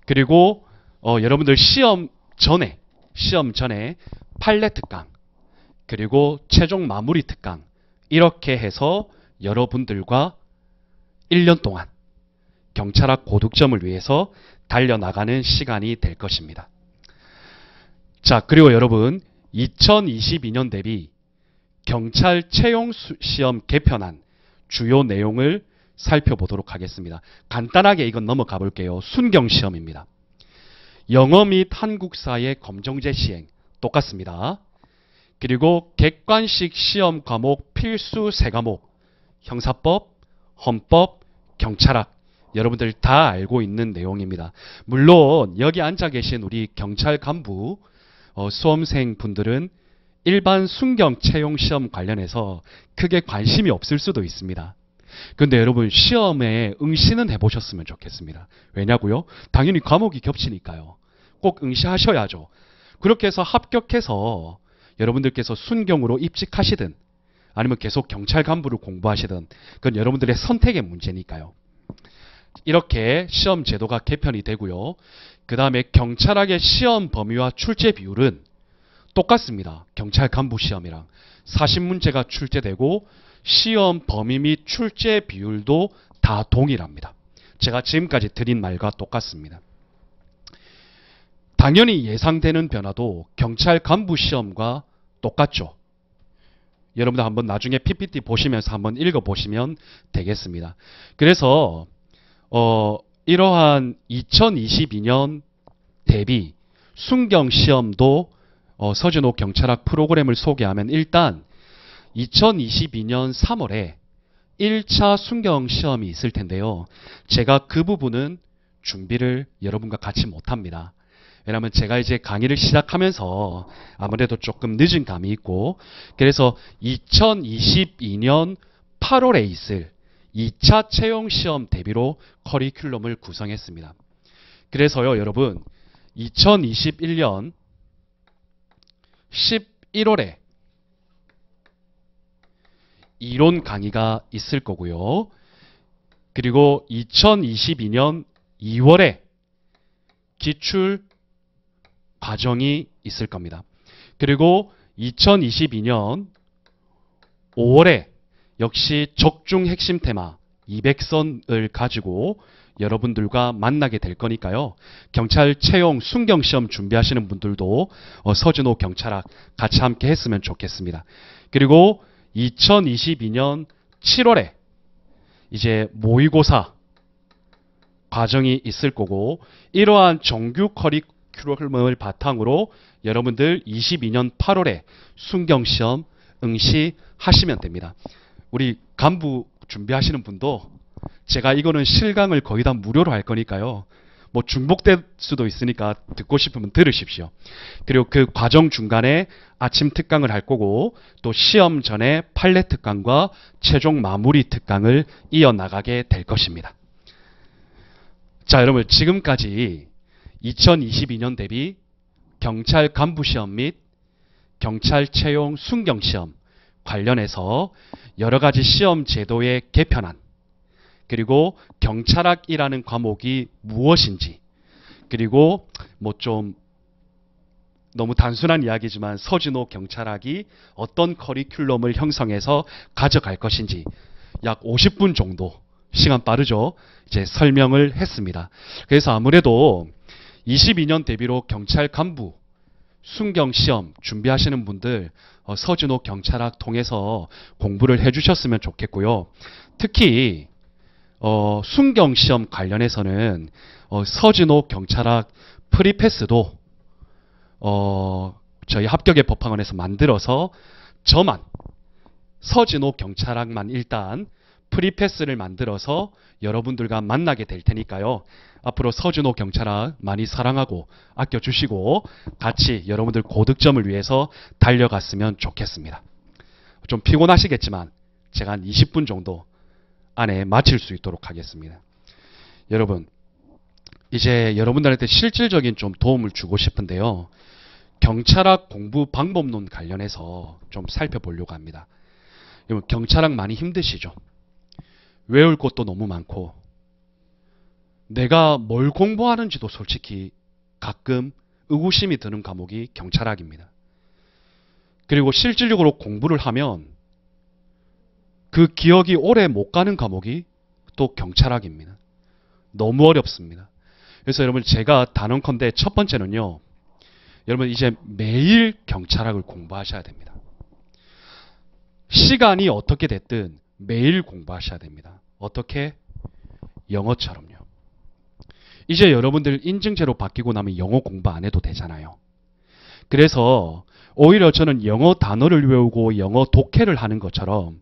그리고 어, 여러분들 시험 전에 시험 전에 판례 특강 그리고 최종 마무리 특강 이렇게 해서 여러분들과 1년 동안 경찰학 고득점을 위해서 달려나가는 시간이 될 것입니다. 자 그리고 여러분 2022년 대비 경찰 채용 시험 개편안 주요 내용을 살펴보도록 하겠습니다. 간단하게 이건 넘어가 볼게요. 순경 시험입니다. 영어 및 한국사의 검정제 시행 똑같습니다. 그리고 객관식 시험 과목 필수 세과목 형사법, 헌법, 경찰학 여러분들 다 알고 있는 내용입니다. 물론 여기 앉아 계신 우리 경찰 간부 어, 수험생 분들은 일반 순경 채용 시험 관련해서 크게 관심이 없을 수도 있습니다. 근데 여러분 시험에 응시는 해보셨으면 좋겠습니다. 왜냐고요? 당연히 과목이 겹치니까요. 꼭 응시하셔야죠. 그렇게 해서 합격해서 여러분들께서 순경으로 입직하시든 아니면 계속 경찰 간부를 공부하시든 그건 여러분들의 선택의 문제니까요. 이렇게 시험 제도가 개편이 되고요. 그 다음에 경찰학의 시험 범위와 출제 비율은 똑같습니다. 경찰 간부 시험이랑 40문제가 출제되고 시험 범위 및 출제 비율도 다 동일합니다. 제가 지금까지 드린 말과 똑같습니다. 당연히 예상되는 변화도 경찰 간부 시험과 똑같죠. 여러분들 한번 나중에 PPT 보시면서 한번 읽어보시면 되겠습니다. 그래서 어, 이러한 2022년 대비 순경 시험도 어, 서진호 경찰학 프로그램을 소개하면 일단 2022년 3월에 1차 순경 시험이 있을 텐데요. 제가 그 부분은 준비를 여러분과 같이 못합니다. 왜냐하면 제가 이제 강의를 시작하면서 아무래도 조금 늦은 감이 있고 그래서 2022년 8월에 있을 2차 채용 시험 대비로 커리큘럼을 구성했습니다. 그래서요 여러분 2021년 11월에 이론 강의가 있을 거고요. 그리고 2022년 2월에 기출 과정이 있을 겁니다. 그리고 2022년 5월에 역시 적중 핵심 테마 200선을 가지고 여러분들과 만나게 될 거니까요. 경찰 채용 순경 시험 준비하시는 분들도 어, 서진호 경찰학 같이 함께 했으면 좋겠습니다. 그리고 2022년 7월에 이제 모의고사 과정이 있을 거고 이러한 정규 커리 큐럼을 로 바탕으로 여러분들 22년 8월에 순경시험 응시하시면 됩니다. 우리 간부 준비하시는 분도 제가 이거는 실강을 거의 다 무료로 할 거니까요. 뭐 중복될 수도 있으니까 듣고 싶으면 들으십시오. 그리고 그 과정 중간에 아침 특강을 할 거고 또 시험 전에 판례 특강과 최종 마무리 특강을 이어나가게 될 것입니다. 자 여러분 지금까지 2022년 대비 경찰 간부 시험 및 경찰 채용 순경 시험 관련해서 여러 가지 시험 제도의 개편안 그리고 경찰학이라는 과목이 무엇인지 그리고 뭐 좀 너무 단순한 이야기지만 서진호 경찰학이 어떤 커리큘럼을 형성해서 가져갈 것인지 약 50분 정도 시간 빠르죠. 이제 설명을 했습니다. 그래서 아무래도 22년 대비로 경찰 간부, 순경 시험 준비하시는 분들 어, 서진호 경찰학 통해서 공부를 해주셨으면 좋겠고요. 특히 어, 순경 시험 관련해서는 어, 서진호 경찰학 프리패스도 어, 저희 합격의 법학원에서 만들어서 저만 서진호 경찰학만 일단 프리패스를 만들어서 여러분들과 만나게 될 테니까요. 앞으로 서준호 경찰아 많이 사랑하고 아껴주시고 같이 여러분들 고득점을 위해서 달려갔으면 좋겠습니다. 좀 피곤하시겠지만 제가 한 20분 정도 안에 마칠 수 있도록 하겠습니다. 여러분, 이제 여러분들한테 실질적인 좀 도움을 주고 싶은데요. 경찰학 공부 방법론 관련해서 좀 살펴보려고 합니다. 경찰학 많이 힘드시죠? 외울 것도 너무 많고, 내가 뭘 공부하는지도 솔직히 가끔 의구심이 드는 과목이 경찰학입니다. 그리고 실질적으로 공부를 하면 그 기억이 오래 못 가는 과목이 또 경찰학입니다. 너무 어렵습니다. 그래서 여러분 제가 단언컨대 첫 번째는요. 여러분 이제 매일 경찰학을 공부하셔야 됩니다. 시간이 어떻게 됐든 매일 공부하셔야 됩니다. 어떻게? 영어처럼요. 이제 여러분들 인증제로 바뀌고 나면 영어 공부 안 해도 되잖아요. 그래서 오히려 저는 영어 단어를 외우고 영어 독해를 하는 것처럼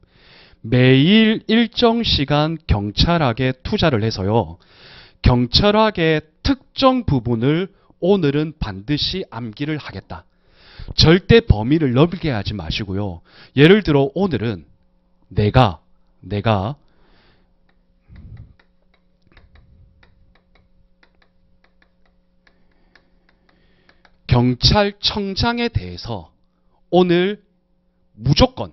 매일 일정 시간 경찰하게 투자를 해서요. 경찰하게 특정 부분을 오늘은 반드시 암기를 하겠다. 절대 범위를 넓게 하지 마시고요. 예를 들어 오늘은 내가 내가 경찰청장에 대해서 오늘 무조건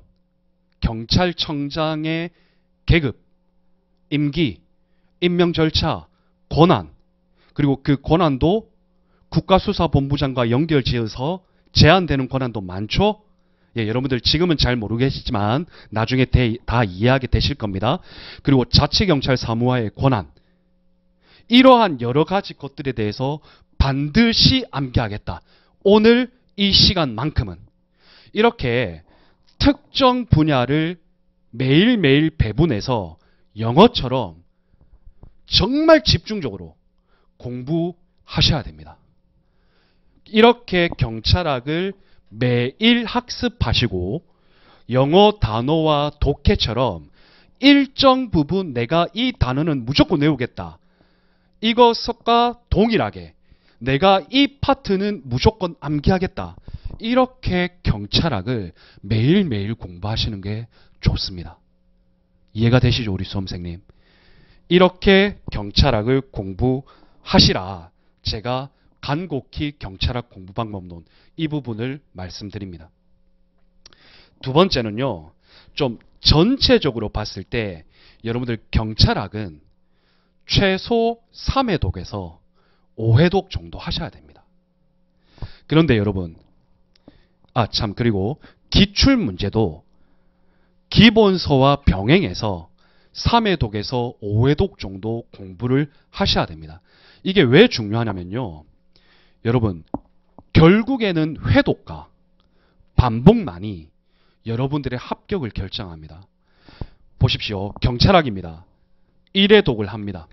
경찰청장의 계급, 임기, 임명 절차, 권한, 그리고 그 권한도 국가수사본부장과 연결 지어서 제한되는 권한도 많죠? 예, 여러분들 지금은 잘 모르겠지만 나중에 대, 다 이해하게 되실 겁니다. 그리고 자치경찰 사무화의 권한, 이러한 여러 가지 것들에 대해서 반드시 암기하겠다. 오늘 이 시간만큼은. 이렇게 특정 분야를 매일매일 배분해서 영어처럼 정말 집중적으로 공부하셔야 됩니다. 이렇게 경찰학을 매일 학습하시고 영어 단어와 독해처럼 일정 부분 내가 이 단어는 무조건 외우겠다. 이것과 동일하게 내가 이 파트는 무조건 암기하겠다. 이렇게 경찰학을 매일매일 공부하시는 게 좋습니다. 이해가 되시죠, 우리 수험생님? 이렇게 경찰학을 공부하시라. 제가 간곡히 경찰학 공부 방법론 이 부분을 말씀드립니다. 두 번째는요. 좀 전체적으로 봤을 때 여러분들 경찰학은 최소 3회 독에서 5회독 정도 하셔야 됩니다. 그런데 여러분, 아, 참, 그리고 기출 문제도 기본서와 병행해서 3회독에서 5회독 정도 공부를 하셔야 됩니다. 이게 왜 중요하냐면요. 여러분, 결국에는 회독과 반복만이 여러분들의 합격을 결정합니다. 보십시오. 경찰학입니다. 1회독을 합니다.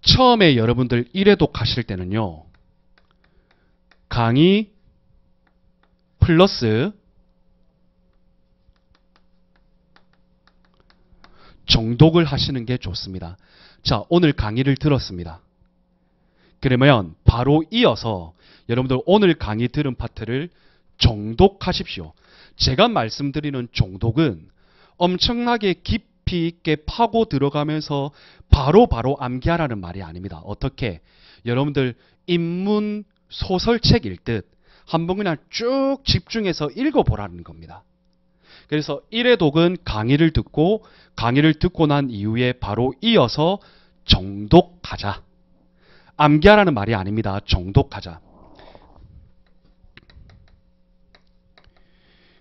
처음에 여러분들 1회독 하실 때는요. 강의 플러스 정독을 하시는 게 좋습니다. 자, 오늘 강의를 들었습니다. 그러면 바로 이어서 여러분들 오늘 강의 들은 파트를 정독하십시오. 제가 말씀드리는 정독은 엄청나게 깊 깊이 있게 파고 들어가면서 바로바로 바로 암기하라는 말이 아닙니다. 어떻게? 여러분들 인문 소설책일 듯한번 그냥 쭉 집중해서 읽어보라는 겁니다. 그래서 1회 독은 강의를 듣고 강의를 듣고 난 이후에 바로 이어서 정독하자. 암기하라는 말이 아닙니다. 정독하자.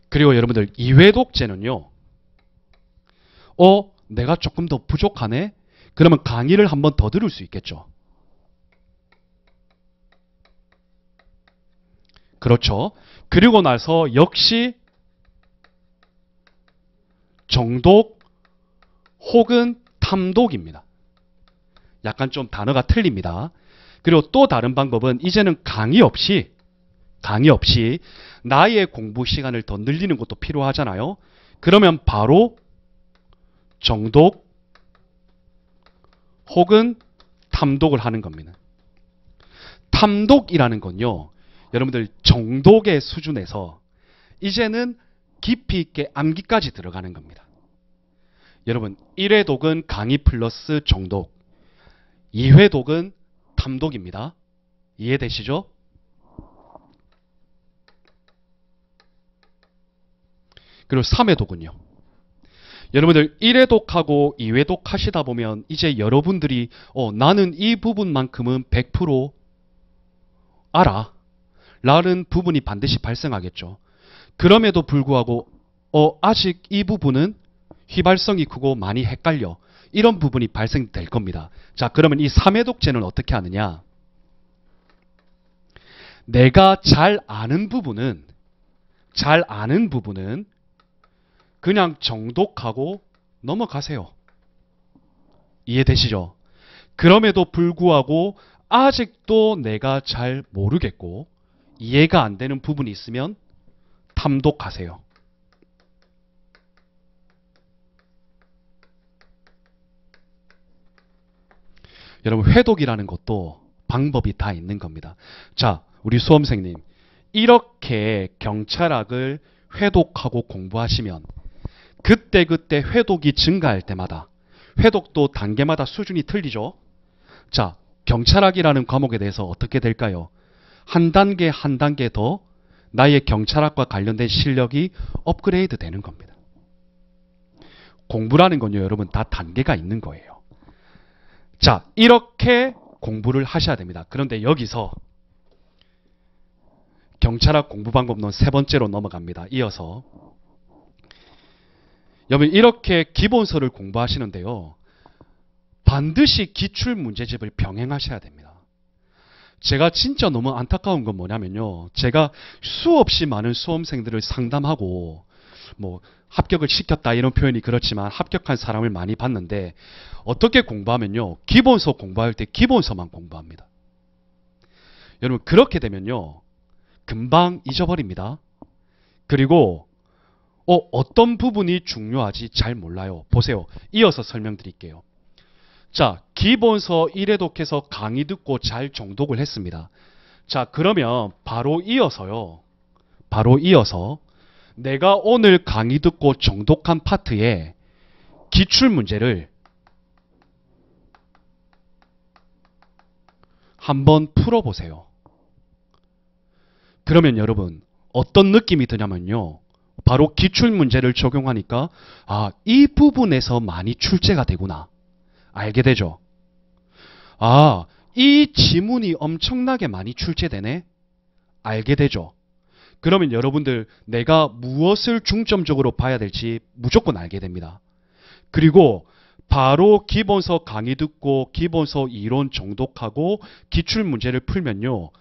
그리고 여러분들 2회 독제는요. 어, 내가 조금 더 부족하네? 그러면 강의를 한 번 더 들을 수 있겠죠. 그렇죠. 그리고 나서 역시 정독 혹은 탐독입니다. 약간 좀 단어가 틀립니다. 그리고 또 다른 방법은 이제는 강의 없이 강의 없이 나의 공부 시간을 더 늘리는 것도 필요하잖아요. 그러면 바로 정독 혹은 탐독을 하는 겁니다. 탐독이라는 건요. 여러분들 정독의 수준에서 이제는 깊이 있게 암기까지 들어가는 겁니다. 여러분 1회 독은 강의 플러스 정독 2회 독은 탐독입니다. 이해되시죠? 그리고 3회 독은요. 여러분들 1회 독하고 2회 독하시다 보면 이제 여러분들이 어, 나는 이 부분만큼은 100% 알아. 라는 부분이 반드시 발생하겠죠. 그럼에도 불구하고 어, 아직 이 부분은 휘발성이 크고 많이 헷갈려. 이런 부분이 발생될 겁니다. 자 그러면 이 3회 독제는 어떻게 하느냐. 내가 잘 아는 부분은 잘 아는 부분은 그냥 정독하고 넘어가세요. 이해되시죠? 그럼에도 불구하고 아직도 내가 잘 모르겠고 이해가 안 되는 부분이 있으면 탐독하세요. 여러분 회독이라는 것도 방법이 다 있는 겁니다. 자, 우리 수험생님 이렇게 경찰학을 회독하고 공부하시면 그때그때 회독이 증가할 때마다 회독도 단계마다 수준이 틀리죠. 자, 경찰학이라는 과목에 대해서 어떻게 될까요? 한 단계 한 단계 더 나의 경찰학과 관련된 실력이 업그레이드 되는 겁니다. 공부라는 건요, 여러분 다 단계가 있는 거예요. 자, 이렇게 공부를 하셔야 됩니다. 그런데 여기서 경찰학 공부 방법론 세 번째로 넘어갑니다. 이어서 여러분 이렇게 기본서를 공부하시는데요. 반드시 기출 문제집을 병행하셔야 됩니다. 제가 진짜 너무 안타까운 건 뭐냐면요. 제가 수없이 많은 수험생들을 상담하고 뭐 합격을 시켰다 이런 표현이 그렇지만 합격한 사람을 많이 봤는데 어떻게 공부하면요. 기본서 공부할 때 기본서만 공부합니다. 여러분 그렇게 되면요. 금방 잊어버립니다. 그리고 어, 어떤 부분이 중요하지 잘 몰라요. 보세요. 이어서 설명드릴게요. 자, 기본서 1회독해서 강의 듣고 잘 정독을 했습니다. 자, 그러면 바로 이어서요. 바로 이어서 내가 오늘 강의 듣고 정독한 파트에 기출문제를 한번 풀어보세요. 그러면 여러분 어떤 느낌이 드냐면요. 바로 기출 문제를 적용하니까 아, 이 부분에서 많이 출제가 되구나. 알게 되죠. 아, 이 지문이 엄청나게 많이 출제되네. 알게 되죠. 그러면 여러분들 내가 무엇을 중점적으로 봐야 될지 무조건 알게 됩니다. 그리고 바로 기본서 강의 듣고 기본서 이론 정독하고 기출 문제를 풀면요.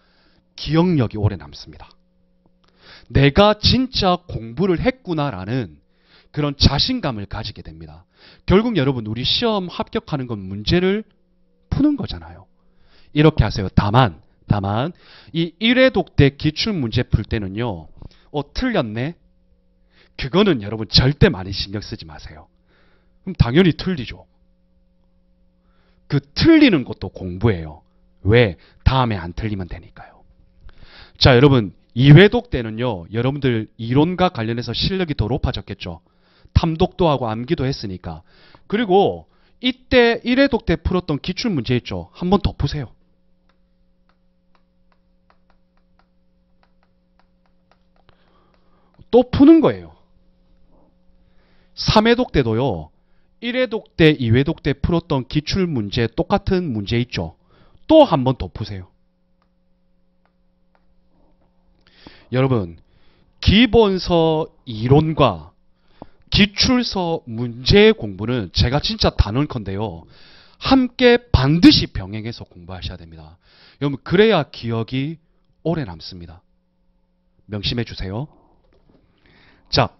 기억력이 오래 남습니다. 내가 진짜 공부를 했구나라는 그런 자신감을 가지게 됩니다. 결국 여러분 우리 시험 합격하는 건 문제를 푸는 거잖아요. 이렇게 하세요. 다만 다만 이 1회독 때 기출문제 풀 때는요. 어 틀렸네? 그거는 여러분 절대 많이 신경 쓰지 마세요. 그럼 당연히 틀리죠. 그 틀리는 것도 공부예요. 왜? 다음에 안 틀리면 되니까요. 자 여러분 이회독 때는요. 여러분들 이론과 관련해서 실력이 더 높아졌겠죠. 탐독도 하고 암기도 했으니까. 그리고 이때 1회독 때 풀었던 기출문제 있죠. 한 번 더 푸세요. 또 푸는 거예요. 3회독 때도요. 1회독 때, 2회독 때 풀었던 기출문제 똑같은 문제 있죠. 또 한 번 더 푸세요. 여러분 기본서 이론과 기출서 문제 공부는 제가 진짜 단언컨대요. 함께 반드시 병행해서 공부하셔야 됩니다. 여러분 그래야 기억이 오래 남습니다. 명심해 주세요. 자,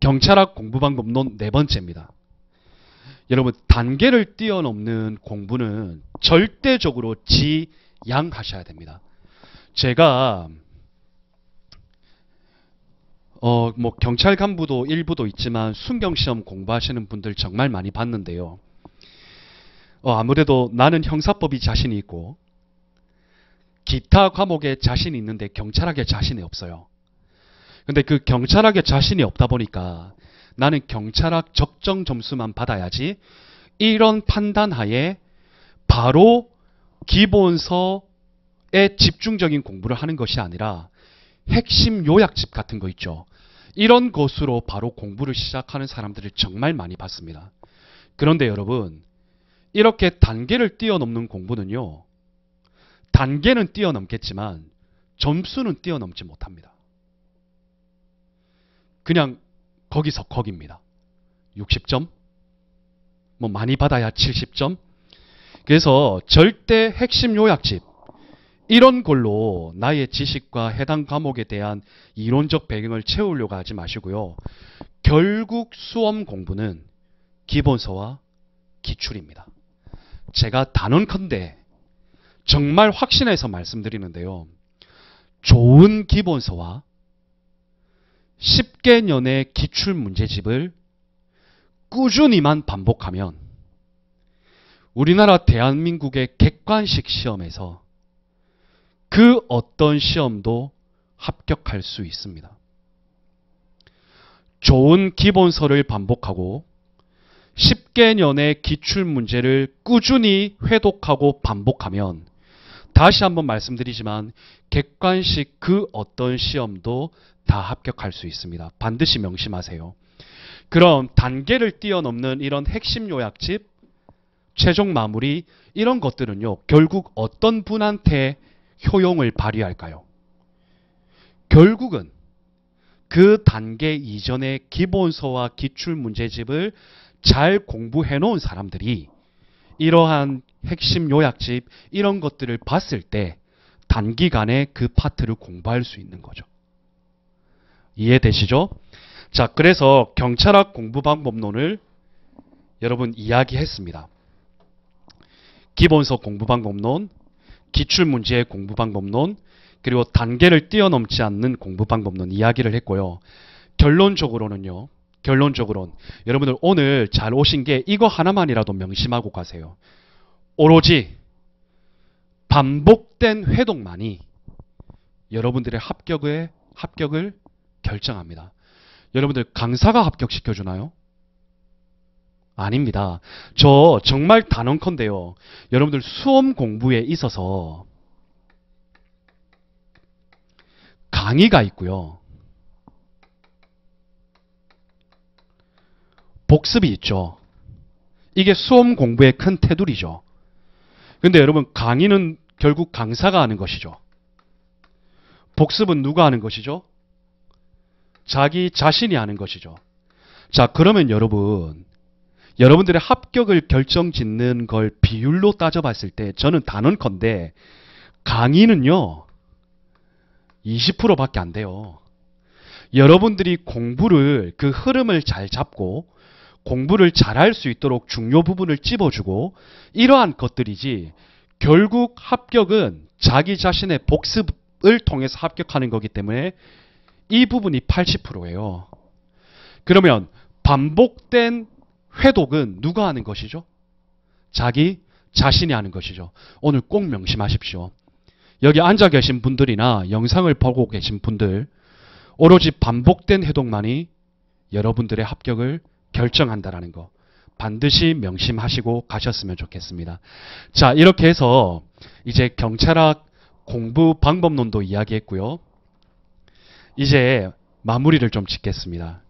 경찰학 공부 방법론 네 번째입니다. 여러분 단계를 뛰어넘는 공부는 절대적으로 지양하셔야 됩니다. 제가 어, 뭐 경찰 간부도 일부도 있지만 순경시험 공부하시는 분들 정말 많이 봤는데요. 어, 아무래도 나는 형사법이 자신이 있고 기타 과목에 자신이 있는데 경찰학에 자신이 없어요. 근데 그 경찰학에 자신이 없다 보니까 나는 경찰학 적정 점수만 받아야지 이런 판단하에 바로 기본서에 집중적인 공부를 하는 것이 아니라 핵심 요약집 같은 거 있죠. 이런 것으로 바로 공부를 시작하는 사람들을 정말 많이 봤습니다. 그런데 여러분, 이렇게 단계를 뛰어넘는 공부는요, 단계는 뛰어넘겠지만 점수는 뛰어넘지 못합니다. 그냥 거기서 거기입니다. 60점? 뭐 많이 받아야 70점? 그래서 절대 핵심 요약집, 이런 걸로 나의 지식과 해당 과목에 대한 이론적 배경을 채우려고 하지 마시고요. 결국 수험 공부는 기본서와 기출입니다. 제가 단언컨대 정말 확신해서 말씀드리는데요. 좋은 기본서와 쉽게 개년의 기출 문제집을 꾸준히만 반복하면 우리나라 대한민국의 객관식 시험에서 그 어떤 시험도 합격할 수 있습니다. 좋은 기본서를 반복하고 10개년의 기출문제를 꾸준히 회독하고 반복하면 다시 한번 말씀드리지만 객관식 그 어떤 시험도 다 합격할 수 있습니다. 반드시 명심하세요. 그럼 단계를 뛰어넘는 이런 핵심 요약집, 최종 마무리 이런 것들은요. 결국 어떤 분한테 효용을 발휘할까요? 결국은 그 단계 이전의 기본서와 기출문제집을 잘 공부해 놓은 사람들이 이러한 핵심 요약집 이런 것들을 봤을 때 단기간에 그 파트를 공부할 수 있는 거죠. 이해되시죠? 자, 그래서 경찰학 공부 방법론을 여러분 이야기했습니다. 기본서 공부 방법론, 기출문제의 공부 방법론, 그리고 단계를 뛰어넘지 않는 공부 방법론 이야기를 했고요. 결론적으로는요. 결론적으로는 여러분들 오늘 잘 오신 게 이거 하나만이라도 명심하고 가세요. 오로지 반복된 회동만이 여러분들의 합격의 합격을 결정합니다. 여러분들 강사가 합격시켜주나요? 아닙니다. 저 정말 단언컨대요. 여러분들 수험 공부에 있어서 강의가 있고요. 복습이 있죠. 이게 수험 공부의 큰 테두리죠. 근데 여러분 강의는 결국 강사가 하는 것이죠. 복습은 누가 하는 것이죠? 자기 자신이 하는 것이죠. 자 그러면 여러분 여러분들의 합격을 결정짓는 걸 비율로 따져봤을 때 저는 단언컨대 강의는요 20%밖에 안 돼요. 여러분들이 공부를 그 흐름을 잘 잡고 공부를 잘할 수 있도록 중요 부분을 찝어주고 이러한 것들이지 결국 합격은 자기 자신의 복습을 통해서 합격하는 거기 때문에 이 부분이 80%예요. 그러면 반복된 회독은 누가 하는 것이죠? 자기 자신이 하는 것이죠. 오늘 꼭 명심하십시오. 여기 앉아 계신 분들이나 영상을 보고 계신 분들, 오로지 반복된 회독만이 여러분들의 합격을 결정한다라는 거 반드시 명심하시고 가셨으면 좋겠습니다. 자, 이렇게 해서 이제 경찰학 공부 방법론도 이야기했고요. 이제 마무리를 좀 짓겠습니다.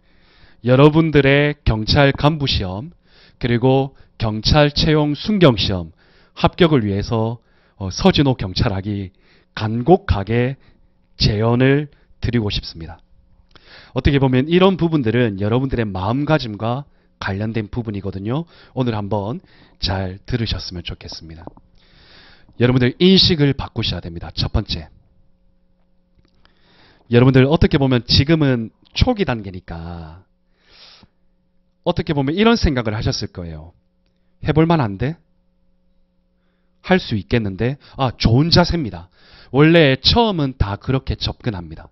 여러분들의 경찰 간부 시험 그리고 경찰 채용 순경 시험 합격을 위해서 어, 서진호 경찰학이 간곡하게 재연을 드리고 싶습니다. 어떻게 보면 이런 부분들은 여러분들의 마음가짐과 관련된 부분이거든요. 오늘 한번 잘 들으셨으면 좋겠습니다. 여러분들 인식을 바꾸셔야 됩니다. 첫 번째. 여러분들 어떻게 보면 지금은 초기 단계니까 어떻게 보면 이런 생각을 하셨을 거예요. 해볼 만한데? 할 수 있겠는데? 아, 좋은 자세입니다. 원래 처음은 다 그렇게 접근합니다.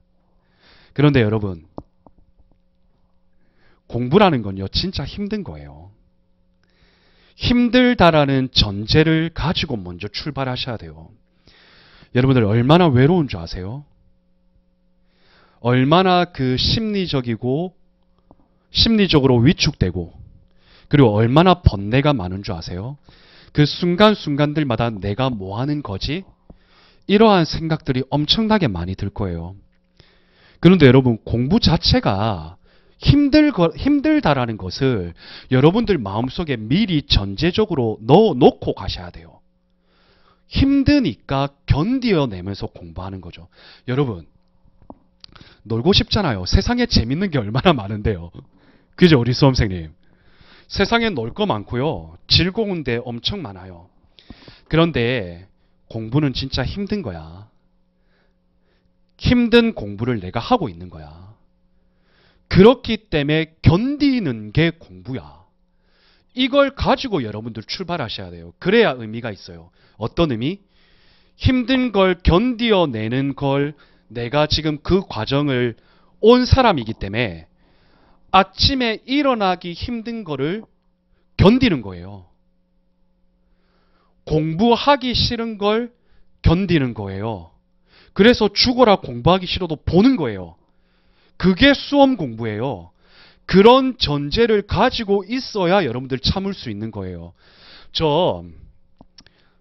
그런데 여러분, 공부라는 건요, 진짜 힘든 거예요. 힘들다라는 전제를 가지고 먼저 출발하셔야 돼요. 여러분들 얼마나 외로운 줄 아세요? 얼마나 그 심리적이고 심리적으로 위축되고 그리고 얼마나 번뇌가 많은 줄 아세요? 그 순간순간들마다 내가 뭐 하는 거지? 이러한 생각들이 엄청나게 많이 들 거예요. 그런데 여러분 공부 자체가 힘들 힘들다라는 것을 여러분들 마음속에 미리 전제적으로 넣어 놓고 가셔야 돼요. 힘드니까 견디어내면서 공부하는 거죠. 여러분 놀고 싶잖아요. 세상에 재밌는 게 얼마나 많은데요. 그죠? 우리 수험생님. 세상에 놀 거 많고요. 즐거운 데 엄청 많아요. 그런데 공부는 진짜 힘든 거야. 힘든 공부를 내가 하고 있는 거야. 그렇기 때문에 견디는 게 공부야. 이걸 가지고 여러분들 출발하셔야 돼요. 그래야 의미가 있어요. 어떤 의미? 힘든 걸 견디어내는 걸 내가 지금 그 과정을 온 사람이기 때문에 아침에 일어나기 힘든 거를 견디는 거예요. 공부하기 싫은 걸 견디는 거예요. 그래서 죽어라 공부하기 싫어도 보는 거예요. 그게 수험 공부예요. 그런 전제를 가지고 있어야 여러분들 참을 수 있는 거예요. 저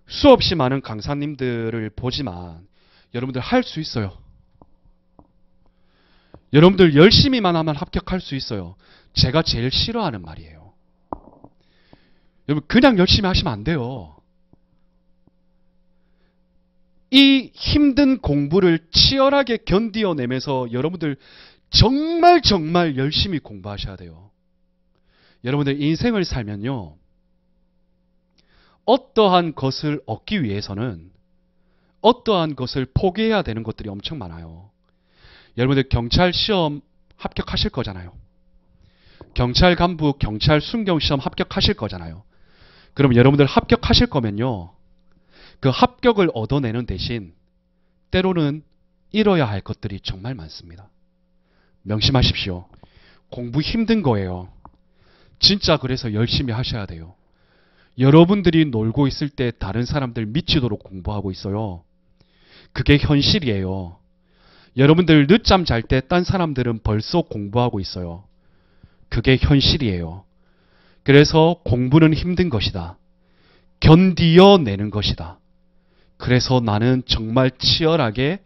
수없이 많은 강사님들을 보지만 여러분들 할 수 있어요. 여러분들 열심히만 하면 합격할 수 있어요. 제가 제일 싫어하는 말이에요. 여러분 그냥 열심히 하시면 안 돼요. 이 힘든 공부를 치열하게 견디어내면서 여러분들 정말 정말 열심히 공부하셔야 돼요. 여러분들 인생을 살면요. 어떠한 것을 얻기 위해서는 어떠한 것을 포기해야 되는 것들이 엄청 많아요. 여러분들 경찰 시험 합격하실 거잖아요. 경찰 간부, 경찰 순경 시험 합격하실 거잖아요. 그럼 여러분들 합격하실 거면요. 그 합격을 얻어내는 대신 때로는 잃어야 할 것들이 정말 많습니다. 명심하십시오. 공부 힘든 거예요. 진짜 그래서 열심히 하셔야 돼요. 여러분들이 놀고 있을 때 다른 사람들 미치도록 공부하고 있어요. 그게 현실이에요. 여러분들 늦잠 잘 때 딴 사람들은 벌써 공부하고 있어요. 그게 현실이에요. 그래서 공부는 힘든 것이다. 견디어내는 것이다. 그래서 나는 정말 치열하게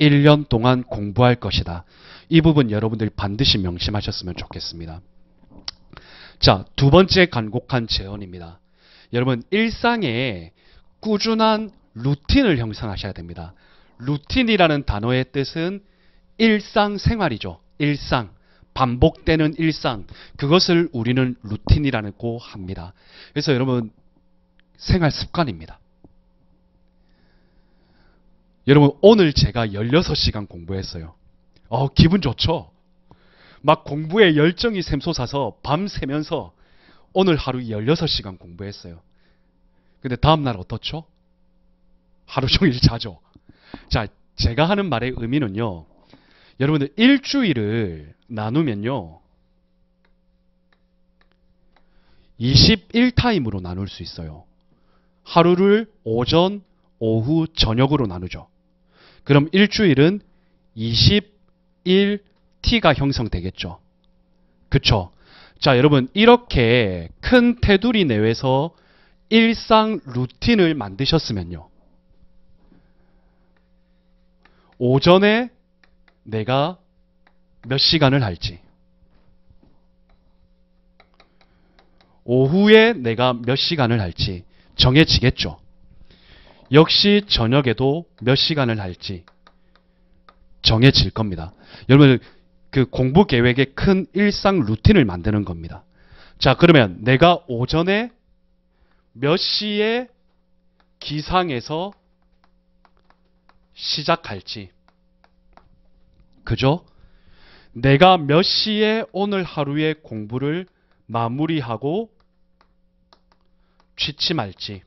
1년 동안 공부할 것이다. 이 부분 여러분들 반드시 명심하셨으면 좋겠습니다. 자, 두 번째 간곡한 재언입니다. 여러분, 일상에 꾸준한 루틴을 형성하셔야 됩니다. 루틴이라는 단어의 뜻은 일상생활이죠. 일상. 반복되는 일상. 그것을 우리는 루틴이라고 합니다. 그래서 여러분, 생활 습관입니다. 여러분, 오늘 제가 16시간 공부했어요. 어, 기분 좋죠? 막 공부에 열정이 샘솟아서 밤새면서 오늘 하루 16시간 공부했어요. 근데 다음날 어떻죠? 하루 종일 자죠. 자, 제가 하는 말의 의미는요. 여러분들 일주일을 나누면요. 21타임으로 나눌 수 있어요. 하루를 오전, 오후, 저녁으로 나누죠. 그럼 일주일은 21T가 형성되겠죠. 그쵸? 자, 여러분, 이렇게 큰 테두리 내에서 일상 루틴을 만드셨으면요. 오전에 내가 몇 시간을 할지 오후에 내가 몇 시간을 할지 정해지겠죠. 역시 저녁에도 몇 시간을 할지 정해질 겁니다. 여러분 그 공부 계획의 큰 일상 루틴을 만드는 겁니다. 자 그러면 내가 오전에 몇 시에 기상에서 시작할지. 그죠? 내가 몇 시에 오늘 하루의 공부를 마무리하고 취침할지.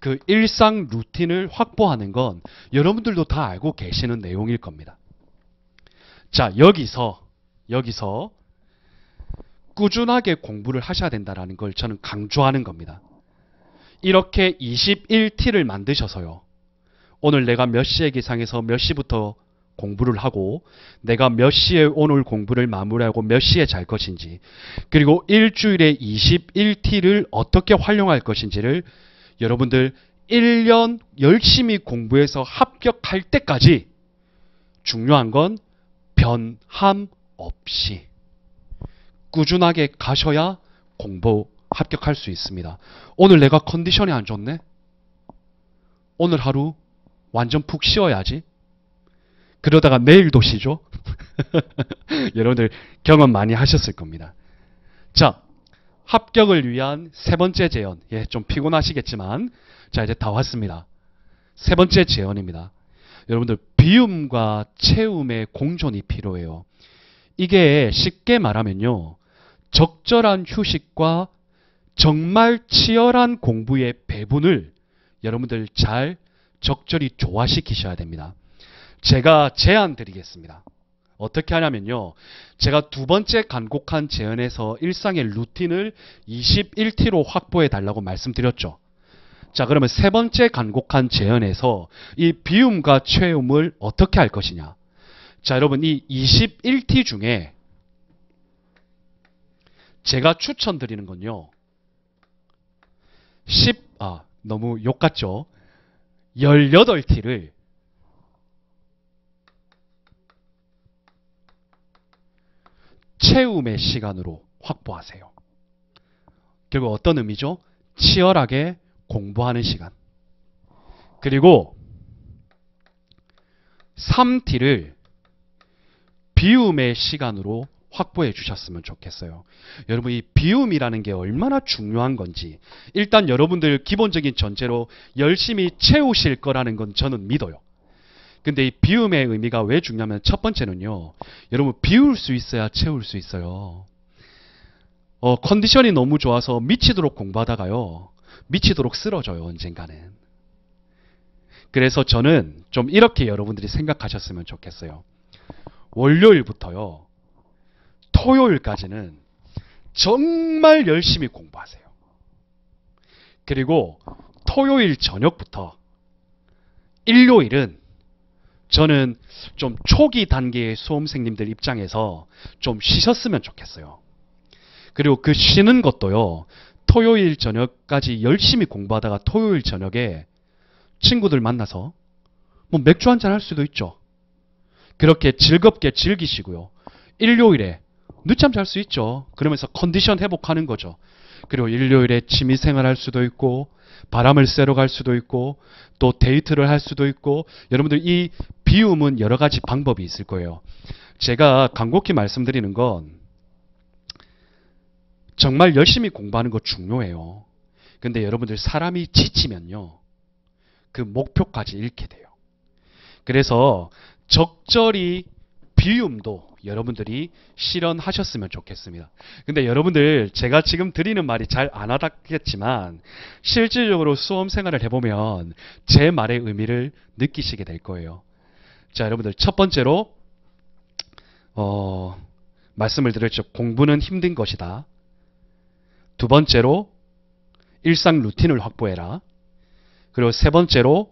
그 일상 루틴을 확보하는 건 여러분들도 다 알고 계시는 내용일 겁니다. 자, 여기서, 여기서 꾸준하게 공부를 하셔야 된다라는 걸 저는 강조하는 겁니다. 이렇게 21T를 만드셔서요. 오늘 내가 몇 시에 기상해서 몇 시부터 공부를 하고 내가 몇 시에 오늘 공부를 마무리하고 몇 시에 잘 것인지 그리고 일주일에 21T를 어떻게 활용할 것인지를 여러분들 1년 열심히 공부해서 합격할 때까지 중요한 건 변함 없이 꾸준하게 가셔야 공부 합격할 수 있습니다. 오늘 내가 컨디션이 안 좋네? 오늘 하루 완전 푹 쉬어야지. 그러다가 내일도 쉬죠. 여러분들 경험 많이 하셨을 겁니다. 자, 합격을 위한 세 번째 재현. 예, 좀 피곤하시겠지만 자, 이제 다 왔습니다. 세 번째 재현입니다. 여러분들 비움과 채움의 공존이 필요해요. 이게 쉽게 말하면요. 적절한 휴식과 정말 치열한 공부의 배분을 여러분들 잘 적절히 조화시키셔야 됩니다. 제가 제안 드리겠습니다. 어떻게 하냐면요. 제가 두 번째 간곡한 제안에서 일상의 루틴을 21T로 확보해 달라고 말씀드렸죠. 자, 그러면 세 번째 간곡한 제안에서 이 비움과 채움을 어떻게 할 것이냐. 자, 여러분 이 21T 중에 제가 추천드리는 건요. 10, 아, 너무 욕 같죠? 18T를 채움의 시간으로 확보하세요. 결국 어떤 의미죠? 치열하게 공부하는 시간. 그리고 3T를 비움의 시간으로 확보해 주셨으면 좋겠어요. 여러분 이 비움이라는 게 얼마나 중요한 건지 일단 여러분들 기본적인 전제로 열심히 채우실 거라는 건 저는 믿어요. 근데 이 비움의 의미가 왜 중요하면 첫 번째는요. 여러분 비울 수 있어야 채울 수 있어요. 어, 컨디션이 너무 좋아서 미치도록 공부하다가요. 미치도록 쓰러져요, 언젠가는. 그래서 저는 좀 이렇게 여러분들이 생각하셨으면 좋겠어요. 월요일부터요. 토요일까지는 정말 열심히 공부하세요. 그리고 토요일 저녁부터 일요일은 저는 좀 초기 단계의 수험생님들 입장에서 좀 쉬셨으면 좋겠어요. 그리고 그 쉬는 것도요, 토요일 저녁까지 열심히 공부하다가 토요일 저녁에 친구들 만나서 뭐 맥주 한잔 할 수도 있죠. 그렇게 즐겁게 즐기시고요. 일요일에 늦잠 잘 수 있죠. 그러면서 컨디션 회복하는 거죠. 그리고 일요일에 취미 생활할 수도 있고 바람을 쐬러 갈 수도 있고 또 데이트를 할 수도 있고 여러분들 이 비움은 여러 가지 방법이 있을 거예요. 제가 간곡히 말씀드리는 건 정말 열심히 공부하는 거 중요해요. 근데 여러분들 사람이 지치면요. 그 목표까지 잃게 돼요. 그래서 적절히 비움도 여러분들이 실현하셨으면 좋겠습니다. 근데 여러분들 제가 지금 드리는 말이 잘 안 와닿겠지만 실질적으로 수험 생활을 해보면 제 말의 의미를 느끼시게 될 거예요. 자 여러분들 첫 번째로 어, 말씀을 드렸죠. 공부는 힘든 것이다. 두 번째로 일상 루틴을 확보해라. 그리고 세 번째로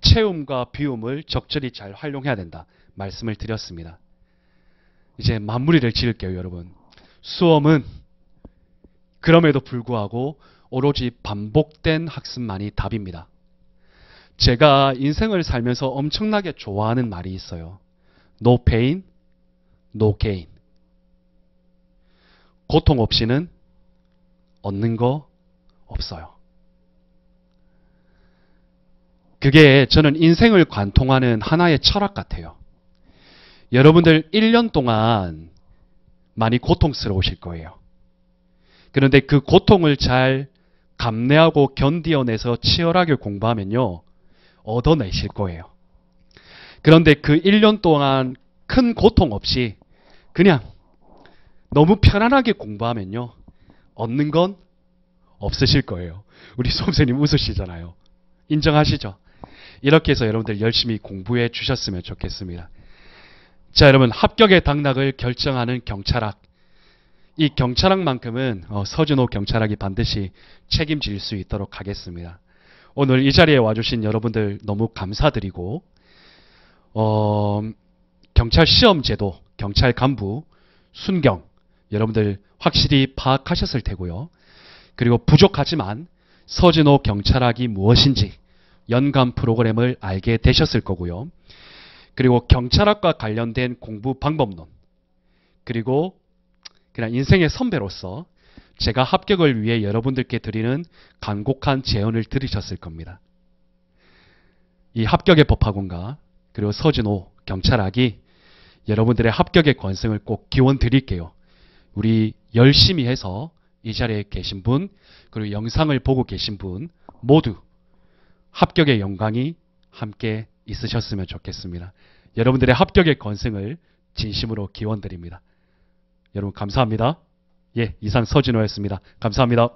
채움과 비움을 적절히 잘 활용해야 된다. 말씀을 드렸습니다. 이제 마무리를 지을게요, 여러분. 수험은 그럼에도 불구하고 오로지 반복된 학습만이 답입니다. 제가 인생을 살면서 엄청나게 좋아하는 말이 있어요. No pain, no gain. 고통 없이는 얻는 거 없어요. 그게 저는 인생을 관통하는 하나의 철학 같아요. 여러분들 1년 동안 많이 고통스러우실 거예요. 그런데 그 고통을 잘 감내하고 견디어내서 치열하게 공부하면요. 얻어내실 거예요. 그런데 그 1년 동안 큰 고통 없이 그냥 너무 편안하게 공부하면요. 얻는 건 없으실 거예요. 우리 선생님 웃으시잖아요. 인정하시죠? 이렇게 해서 여러분들 열심히 공부해 주셨으면 좋겠습니다. 자, 여러분 합격의 당락을 결정하는 경찰학. 이 경찰학만큼은 어, 서진호 경찰학이 반드시 책임질 수 있도록 하겠습니다. 오늘 이 자리에 와주신 여러분들 너무 감사드리고 어, 경찰 시험 제도, 경찰 간부, 순경 여러분들 확실히 파악하셨을 테고요. 그리고 부족하지만 서진호 경찰학이 무엇인지 연간 프로그램을 알게 되셨을 거고요. 그리고 경찰학과 관련된 공부 방법론 그리고 그냥 인생의 선배로서 제가 합격을 위해 여러분들께 드리는 간곡한 제언을 들으셨을 겁니다. 이 합격의 법학원과 그리고 서진호 경찰학이 여러분들의 합격의 권승을 꼭 기원 드릴게요. 우리 열심히 해서 이 자리에 계신 분 그리고 영상을 보고 계신 분 모두 합격의 영광이 함께 있으셨으면 좋겠습니다. 여러분들의 합격의 건승을 진심으로 기원드립니다. 여러분 감사합니다. 예, 이상 서진호였습니다. 감사합니다.